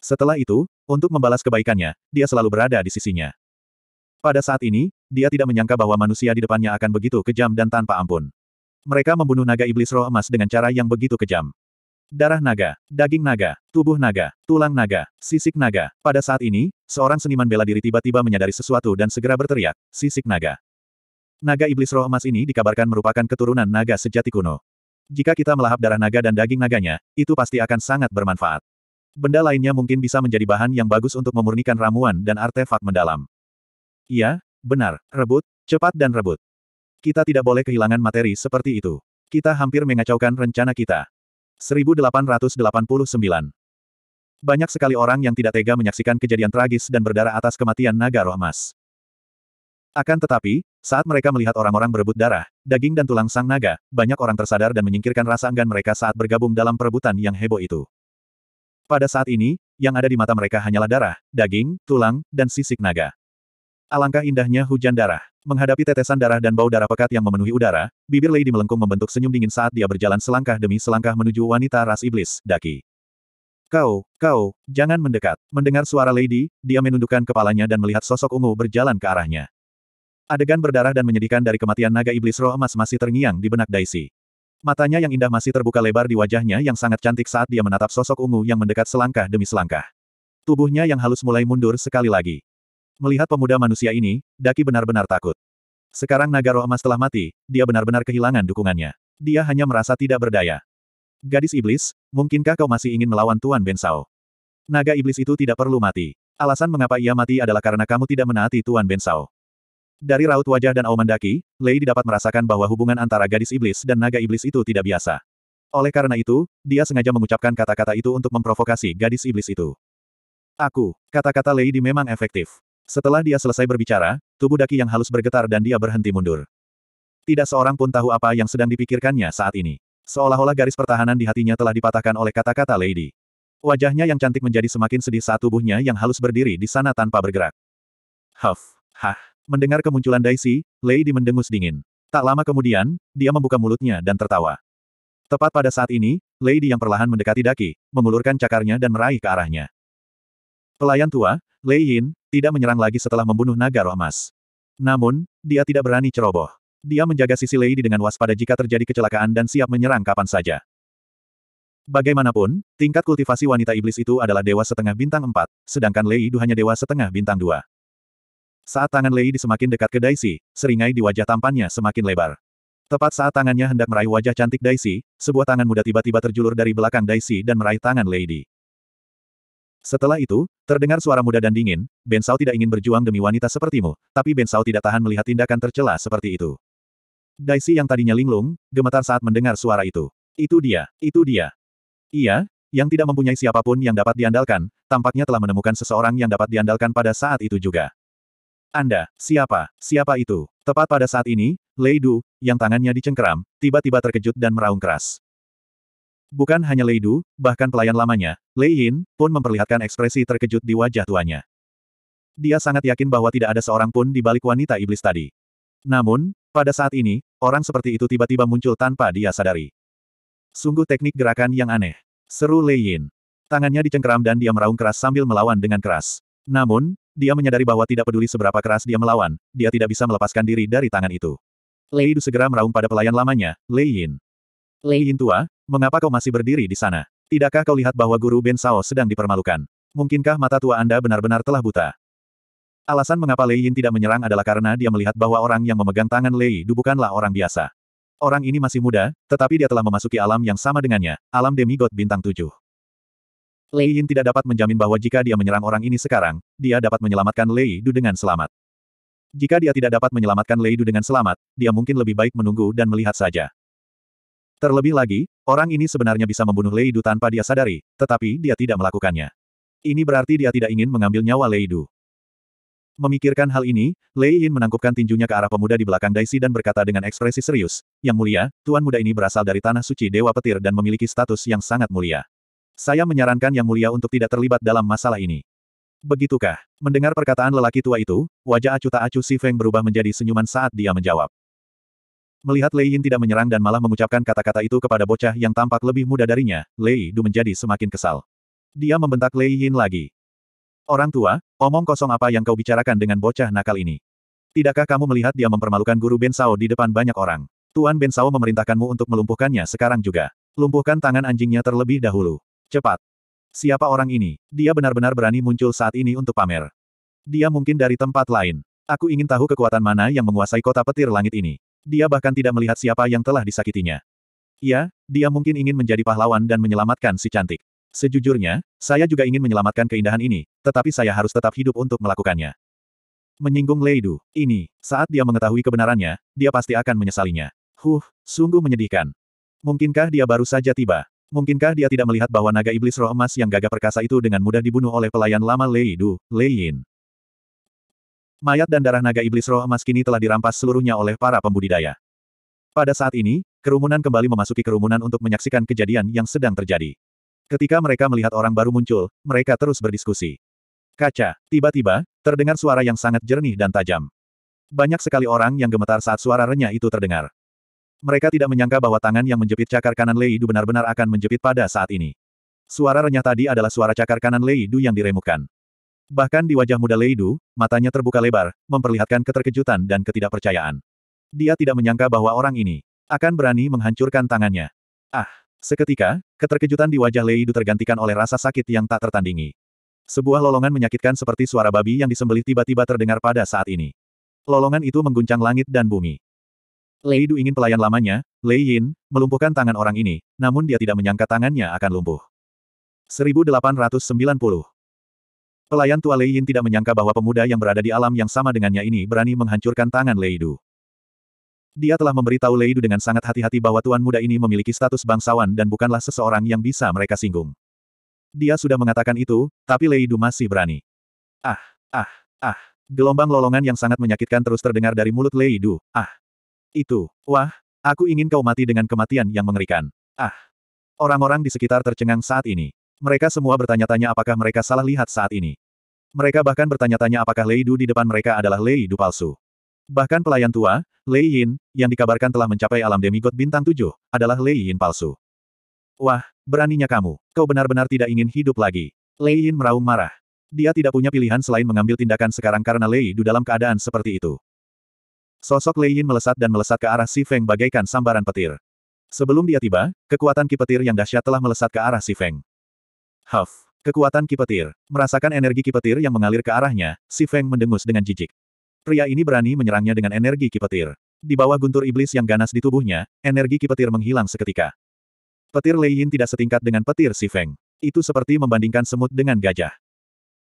Setelah itu, untuk membalas kebaikannya, dia selalu berada di sisinya. Pada saat ini, dia tidak menyangka bahwa manusia di depannya akan begitu kejam dan tanpa ampun. Mereka membunuh naga iblis roh emas dengan cara yang begitu kejam. Darah naga, daging naga, tubuh naga, tulang naga, sisik naga. Pada saat ini, seorang seniman bela diri tiba-tiba menyadari sesuatu dan segera berteriak, sisik naga. Naga iblis roh emas ini dikabarkan merupakan keturunan naga sejati kuno. Jika kita melahap darah naga dan daging naganya, itu pasti akan sangat bermanfaat. Benda lainnya mungkin bisa menjadi bahan yang bagus untuk memurnikan ramuan dan artefak mendalam. Iya, benar, rebut, cepat dan rebut. Kita tidak boleh kehilangan materi seperti itu. Kita hampir mengacaukan rencana kita. 1889 Banyak sekali orang yang tidak tega menyaksikan kejadian tragis dan berdarah atas kematian naga roh emas. Akan tetapi, saat mereka melihat orang-orang berebut darah, daging dan tulang sang naga, banyak orang tersadar dan menyingkirkan rasa enggan mereka saat bergabung dalam perebutan yang heboh itu. Pada saat ini, yang ada di mata mereka hanyalah darah, daging, tulang, dan sisik naga. Alangkah indahnya hujan darah. Menghadapi tetesan darah dan bau darah pekat yang memenuhi udara, bibir Lady melengkung membentuk senyum dingin saat dia berjalan selangkah demi selangkah menuju wanita ras iblis, Daki. Kau, kau, jangan mendekat. Mendengar suara Lady, dia menundukkan kepalanya dan melihat sosok ungu berjalan ke arahnya. Adegan berdarah dan menyedihkan dari kematian naga iblis roh emas masih terngiang di benak Daisy. Matanya yang indah masih terbuka lebar di wajahnya yang sangat cantik saat dia menatap sosok ungu yang mendekat selangkah demi selangkah. Tubuhnya yang halus mulai mundur sekali lagi. Melihat pemuda manusia ini, Daki benar-benar takut. Sekarang naga roh emas telah mati, dia benar-benar kehilangan dukungannya. Dia hanya merasa tidak berdaya. Gadis iblis, mungkinkah kau masih ingin melawan Tuan Bensao? Naga iblis itu tidak perlu mati. Alasan mengapa ia mati adalah karena kamu tidak menaati Tuan Bensao. Dari raut wajah dan auman Daki, Lei dapat merasakan bahwa hubungan antara gadis iblis dan naga iblis itu tidak biasa. Oleh karena itu, dia sengaja mengucapkan kata-kata itu untuk memprovokasi gadis iblis itu. Aku, kata-kata Lady memang efektif. Setelah dia selesai berbicara, tubuh Daki yang halus bergetar dan dia berhenti mundur. Tidak seorang pun tahu apa yang sedang dipikirkannya saat ini. Seolah-olah garis pertahanan di hatinya telah dipatahkan oleh kata-kata Lady. Wajahnya yang cantik menjadi semakin sedih saat tubuhnya yang halus berdiri di sana tanpa bergerak. Huff, hah. Mendengar kemunculan Daisy, Lady mendengus dingin. Tak lama kemudian, dia membuka mulutnya dan tertawa. Tepat pada saat ini, Lady yang perlahan mendekati Daki, mengulurkan cakarnya dan meraih ke arahnya. Pelayan tua, Lei Yin, tidak menyerang lagi setelah membunuh naga roh emas. Namun, dia tidak berani ceroboh. Dia menjaga sisi Lei di dengan waspada jika terjadi kecelakaan dan siap menyerang kapan saja. Bagaimanapun, tingkat kultivasi wanita iblis itu adalah dewa setengah bintang 4, sedangkan Lei Du hanya dewa setengah bintang 2. Saat tangan Lei di semakin dekat ke Daisy, seringai di wajah tampannya semakin lebar. Tepat saat tangannya hendak meraih wajah cantik Daisy, sebuah tangan muda tiba-tiba terjulur dari belakang Daisy dan meraih tangan Lady. Setelah itu, terdengar suara muda dan dingin, Ben Sao tidak ingin berjuang demi wanita sepertimu, tapi Ben Sao tidak tahan melihat tindakan tercela seperti itu. Daisy yang tadinya linglung, gemetar saat mendengar suara itu. Itu dia, itu dia. Ia, yang tidak mempunyai siapapun yang dapat diandalkan, tampaknya telah menemukan seseorang yang dapat diandalkan pada saat itu juga. Anda, siapa, siapa itu? Tepat pada saat ini, Lei Du, yang tangannya dicengkeram, tiba-tiba terkejut dan meraung keras. Bukan hanya Lei Du, bahkan pelayan lamanya, Lei Yin, pun memperlihatkan ekspresi terkejut di wajah tuanya. Dia sangat yakin bahwa tidak ada seorang pun di balik wanita iblis tadi. Namun, pada saat ini, orang seperti itu tiba-tiba muncul tanpa dia sadari. Sungguh teknik gerakan yang aneh. Seru Lei Yin. Tangannya dicengkeram dan dia meraung keras sambil melawan dengan keras. Namun, dia menyadari bahwa tidak peduli seberapa keras dia melawan, dia tidak bisa melepaskan diri dari tangan itu. Lei Du segera meraung pada pelayan lamanya, Lei Yin. Lei Yin tua, Mengapa kau masih berdiri di sana? Tidakkah kau lihat bahwa guru Ben Sao sedang dipermalukan? Mungkinkah mata tua Anda benar-benar telah buta? Alasan mengapa Lei Yin tidak menyerang adalah karena dia melihat bahwa orang yang memegang tangan Lei Du bukanlah orang biasa. Orang ini masih muda, tetapi dia telah memasuki alam yang sama dengannya, alam demigod bintang tujuh. Lei Yin tidak dapat menjamin bahwa jika dia menyerang orang ini sekarang, dia dapat menyelamatkan Lei Du dengan selamat. Jika dia tidak dapat menyelamatkan Lei Du dengan selamat, dia mungkin lebih baik menunggu dan melihat saja. Terlebih lagi, Orang ini sebenarnya bisa membunuh Lei Du tanpa dia sadari, tetapi dia tidak melakukannya. Ini berarti dia tidak ingin mengambil nyawa Lei Du. Memikirkan hal ini, Lei Yin menangkupkan tinjunya ke arah pemuda di belakang Daisy dan berkata dengan ekspresi serius, Yang mulia, tuan muda ini berasal dari tanah suci Dewa Petir dan memiliki status yang sangat mulia. Saya menyarankan Yang mulia untuk tidak terlibat dalam masalah ini. Begitukah? Mendengar perkataan lelaki tua itu, wajah Acuta acu Si Feng berubah menjadi senyuman saat dia menjawab. Melihat Lei Yin tidak menyerang dan malah mengucapkan kata-kata itu kepada bocah yang tampak lebih muda darinya, Lei Du menjadi semakin kesal. Dia membentak Lei Yin lagi. Orang tua, omong kosong apa yang kau bicarakan dengan bocah nakal ini? Tidakkah kamu melihat dia mempermalukan guru Ben Sao di depan banyak orang? Tuan Ben Sao memerintahkanmu untuk melumpuhkannya sekarang juga. Lumpuhkan tangan anjingnya terlebih dahulu. Cepat. Siapa orang ini? Dia benar-benar berani muncul saat ini untuk pamer. Dia mungkin dari tempat lain. Aku ingin tahu kekuatan mana yang menguasai kota petir langit ini. Dia bahkan tidak melihat siapa yang telah disakitinya. Ya, dia mungkin ingin menjadi pahlawan dan menyelamatkan si cantik. Sejujurnya, saya juga ingin menyelamatkan keindahan ini, tetapi saya harus tetap hidup untuk melakukannya. Menyinggung Leidu, ini, saat dia mengetahui kebenarannya, dia pasti akan menyesalinya. Huh, sungguh menyedihkan. Mungkinkah dia baru saja tiba? Mungkinkah dia tidak melihat bahwa naga iblis roh emas yang gagah perkasa itu dengan mudah dibunuh oleh pelayan lama Lei Du, Lei Yin? Mayat dan darah naga iblis roh emas kini telah dirampas seluruhnya oleh para pembudidaya. Pada saat ini, kerumunan kembali memasuki kerumunan untuk menyaksikan kejadian yang sedang terjadi. Ketika mereka melihat orang baru muncul, mereka terus berdiskusi. Kaca, tiba-tiba, terdengar suara yang sangat jernih dan tajam. Banyak sekali orang yang gemetar saat suara renyah itu terdengar. Mereka tidak menyangka bahwa tangan yang menjepit cakar kanan Lei Du benar-benar akan menjepit pada saat ini. Suara renyah tadi adalah suara cakar kanan Lei Du yang diremukan. Bahkan di wajah muda Leidu, matanya terbuka lebar, memperlihatkan keterkejutan dan ketidakpercayaan. Dia tidak menyangka bahwa orang ini akan berani menghancurkan tangannya. Ah, seketika, keterkejutan di wajah Leidu tergantikan oleh rasa sakit yang tak tertandingi. Sebuah lolongan menyakitkan seperti suara babi yang disembelih tiba-tiba terdengar pada saat ini. Lolongan itu mengguncang langit dan bumi. Lei Du ingin pelayan lamanya, Lei Yin, melumpuhkan tangan orang ini, namun dia tidak menyangka tangannya akan lumpuh. 1890 Pelayan tua Lei Yin tidak menyangka bahwa pemuda yang berada di alam yang sama dengannya ini berani menghancurkan tangan Lei Du. Dia telah memberitahu Lei Du dengan sangat hati-hati bahwa tuan muda ini memiliki status bangsawan dan bukanlah seseorang yang bisa mereka singgung. Dia sudah mengatakan itu, tapi Lei Du masih berani. Ah, ah, ah. Gelombang lolongan yang sangat menyakitkan terus terdengar dari mulut Lei Du. Ah. Itu, wah, aku ingin kau mati dengan kematian yang mengerikan. Ah. Orang-orang di sekitar tercengang saat ini. Mereka semua bertanya-tanya apakah mereka salah lihat saat ini. Mereka bahkan bertanya-tanya apakah Lei Du di depan mereka adalah Lei Du palsu. Bahkan pelayan tua, Lei Yin, yang dikabarkan telah mencapai alam demigod bintang tujuh, adalah Lei Yin palsu. Wah, beraninya kamu. Kau benar-benar tidak ingin hidup lagi. Lei Yin meraung marah. Dia tidak punya pilihan selain mengambil tindakan sekarang karena Lei Du dalam keadaan seperti itu. Sosok Lei Yin melesat dan melesat ke arah Si Feng bagaikan sambaran petir. Sebelum dia tiba, kekuatan ki petir yang dahsyat telah melesat ke arah Si Feng. Huff. Kekuatan kipetir. Merasakan energi kipetir yang mengalir ke arahnya, si Feng mendengus dengan jijik. Pria ini berani menyerangnya dengan energi kipetir. Di bawah guntur iblis yang ganas di tubuhnya, energi kipetir menghilang seketika. Petir Lei Yin tidak setingkat dengan petir si Feng. Itu seperti membandingkan semut dengan gajah.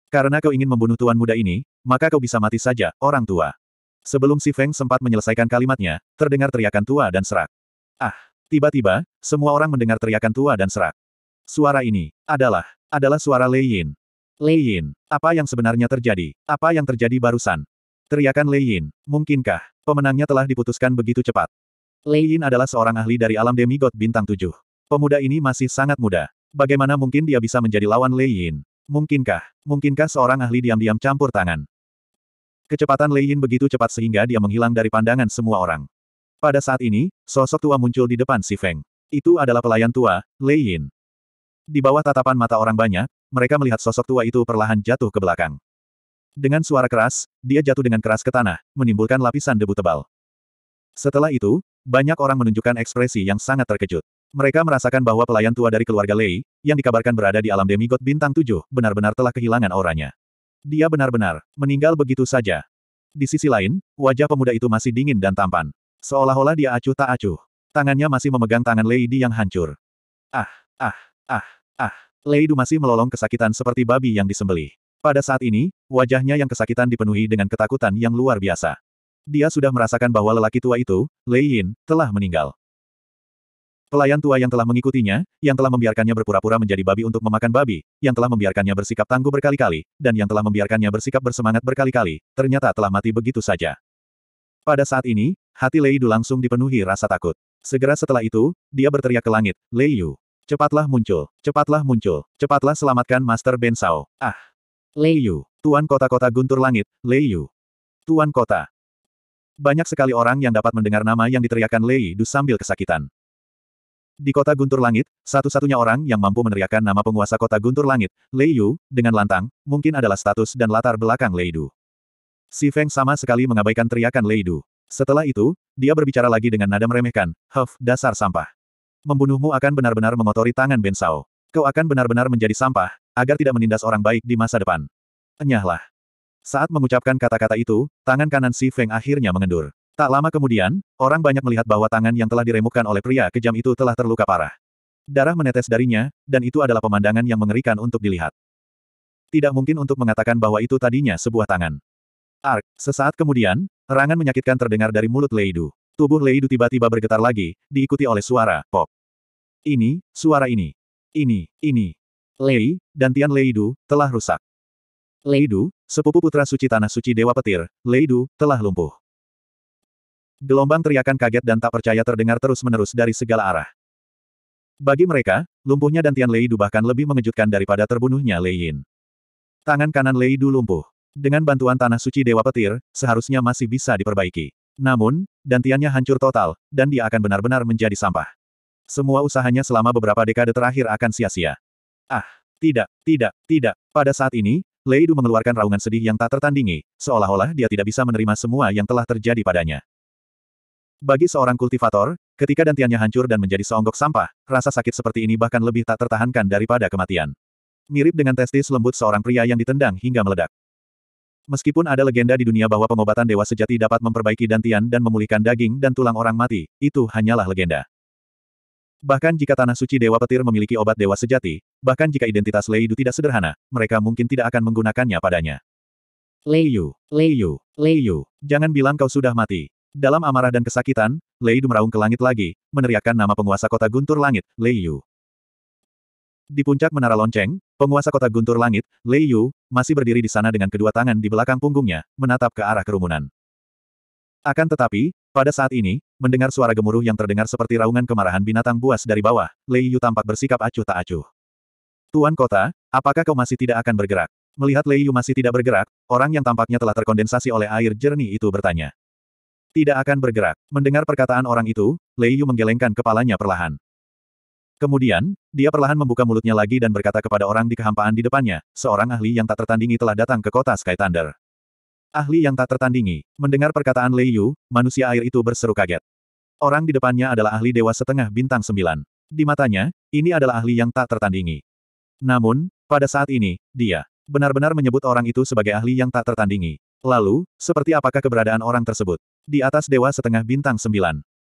Karena kau ingin membunuh tuan muda ini, maka kau bisa mati saja, orang tua. Sebelum si Feng sempat menyelesaikan kalimatnya, terdengar teriakan tua dan serak. Ah, tiba-tiba, semua orang mendengar teriakan tua dan serak. Suara ini adalah adalah suara Lei Yin. Lei Yin, apa yang sebenarnya terjadi? Apa yang terjadi barusan? Teriakan Lei Yin, mungkinkah pemenangnya telah diputuskan begitu cepat? Lei Yin adalah seorang ahli dari alam demigod bintang tujuh. Pemuda ini masih sangat muda. Bagaimana mungkin dia bisa menjadi lawan Lei Yin? Mungkinkah, mungkinkah seorang ahli diam-diam campur tangan? Kecepatan Lei Yin begitu cepat sehingga dia menghilang dari pandangan semua orang. Pada saat ini, sosok tua muncul di depan si Feng. Itu adalah pelayan tua, Lei Yin. Di bawah tatapan mata orang banyak, mereka melihat sosok tua itu perlahan jatuh ke belakang. Dengan suara keras, dia jatuh dengan keras ke tanah, menimbulkan lapisan debu tebal. Setelah itu, banyak orang menunjukkan ekspresi yang sangat terkejut. Mereka merasakan bahwa pelayan tua dari keluarga Lei, yang dikabarkan berada di alam demigod bintang tujuh, benar-benar telah kehilangan auranya. Dia benar-benar meninggal begitu saja. Di sisi lain, wajah pemuda itu masih dingin dan tampan. Seolah-olah dia acuh tak acuh. Tangannya masih memegang tangan Lady yang hancur. Ah, ah, ah. Ah, Lei Du masih melolong kesakitan seperti babi yang disembeli. Pada saat ini, wajahnya yang kesakitan dipenuhi dengan ketakutan yang luar biasa. Dia sudah merasakan bahwa lelaki tua itu, Lei Yin, telah meninggal. Pelayan tua yang telah mengikutinya, yang telah membiarkannya berpura-pura menjadi babi untuk memakan babi, yang telah membiarkannya bersikap tangguh berkali-kali, dan yang telah membiarkannya bersikap bersemangat berkali-kali, ternyata telah mati begitu saja. Pada saat ini, hati Lei Du langsung dipenuhi rasa takut. Segera setelah itu, dia berteriak ke langit, Lei Yu. Cepatlah muncul, cepatlah muncul, cepatlah selamatkan Master Ben Sao. Ah! Lei Yu, Tuan Kota-Kota Guntur Langit, Lei Yu. Tuan Kota. Banyak sekali orang yang dapat mendengar nama yang diteriakkan Lei Du sambil kesakitan. Di kota Guntur Langit, satu-satunya orang yang mampu meneriakkan nama penguasa kota Guntur Langit, Lei Yu, dengan lantang, mungkin adalah status dan latar belakang Lei Du. Si Feng sama sekali mengabaikan teriakan Lei Du. Setelah itu, dia berbicara lagi dengan nada meremehkan, Huff, dasar sampah membunuhmu akan benar-benar mengotori tangan Ben Sao. Kau akan benar-benar menjadi sampah, agar tidak menindas orang baik di masa depan. Enyahlah. Saat mengucapkan kata-kata itu, tangan kanan Si Feng akhirnya mengendur. Tak lama kemudian, orang banyak melihat bahwa tangan yang telah diremukkan oleh pria kejam itu telah terluka parah. Darah menetes darinya, dan itu adalah pemandangan yang mengerikan untuk dilihat. Tidak mungkin untuk mengatakan bahwa itu tadinya sebuah tangan. Ark, sesaat kemudian, Rangan menyakitkan terdengar dari mulut Leidu. Tubuh Leidu tiba-tiba bergetar lagi, diikuti oleh suara, pop. Ini, suara ini. Ini, ini. Lei, dan Tian Lei Du telah rusak. Lei Du, sepupu putra suci tanah suci Dewa Petir, Lei Du telah lumpuh. Gelombang teriakan kaget dan tak percaya terdengar terus-menerus dari segala arah. Bagi mereka, lumpuhnya dan Tian Du bahkan lebih mengejutkan daripada terbunuhnya Lei Yin. Tangan kanan Lei Du lumpuh. Dengan bantuan tanah suci Dewa Petir, seharusnya masih bisa diperbaiki. Namun, dantiannya hancur total, dan dia akan benar-benar menjadi sampah. Semua usahanya selama beberapa dekade terakhir akan sia-sia. Ah, tidak, tidak, tidak. Pada saat ini, Lei Du mengeluarkan raungan sedih yang tak tertandingi, seolah-olah dia tidak bisa menerima semua yang telah terjadi padanya. Bagi seorang kultivator, ketika dantiannya hancur dan menjadi seonggok sampah, rasa sakit seperti ini bahkan lebih tak tertahankan daripada kematian. Mirip dengan testis lembut seorang pria yang ditendang hingga meledak. Meskipun ada legenda di dunia bahwa pengobatan dewa sejati dapat memperbaiki dantian dan memulihkan daging dan tulang orang mati, itu hanyalah legenda. Bahkan jika Tanah Suci Dewa Petir memiliki obat dewa sejati, bahkan jika identitas Lei Du tidak sederhana, mereka mungkin tidak akan menggunakannya padanya. Lei Yu, Lei Yu, Lei Yu, jangan bilang kau sudah mati. Dalam amarah dan kesakitan, Lei Du meraung ke langit lagi, meneriakkan nama penguasa kota Guntur Langit, Lei Yu. Di puncak menara lonceng, penguasa kota Guntur Langit, Lei Yu, masih berdiri di sana dengan kedua tangan di belakang punggungnya, menatap ke arah kerumunan. Akan tetapi, pada saat ini, mendengar suara gemuruh yang terdengar seperti raungan kemarahan binatang buas dari bawah, Lei Yu tampak bersikap acuh tak acuh. Tuan kota, apakah kau masih tidak akan bergerak? Melihat Lei Yu masih tidak bergerak, orang yang tampaknya telah terkondensasi oleh air jernih itu bertanya. Tidak akan bergerak. Mendengar perkataan orang itu, Lei Yu menggelengkan kepalanya perlahan. Kemudian, dia perlahan membuka mulutnya lagi dan berkata kepada orang di kehampaan di depannya, seorang ahli yang tak tertandingi telah datang ke kota Sky Thunder. Ahli yang tak tertandingi, mendengar perkataan Lei Yu, manusia air itu berseru kaget. Orang di depannya adalah ahli dewa setengah bintang sembilan. Di matanya, ini adalah ahli yang tak tertandingi. Namun, pada saat ini, dia benar-benar menyebut orang itu sebagai ahli yang tak tertandingi. Lalu, seperti apakah keberadaan orang tersebut? Di atas dewa setengah bintang sembilan.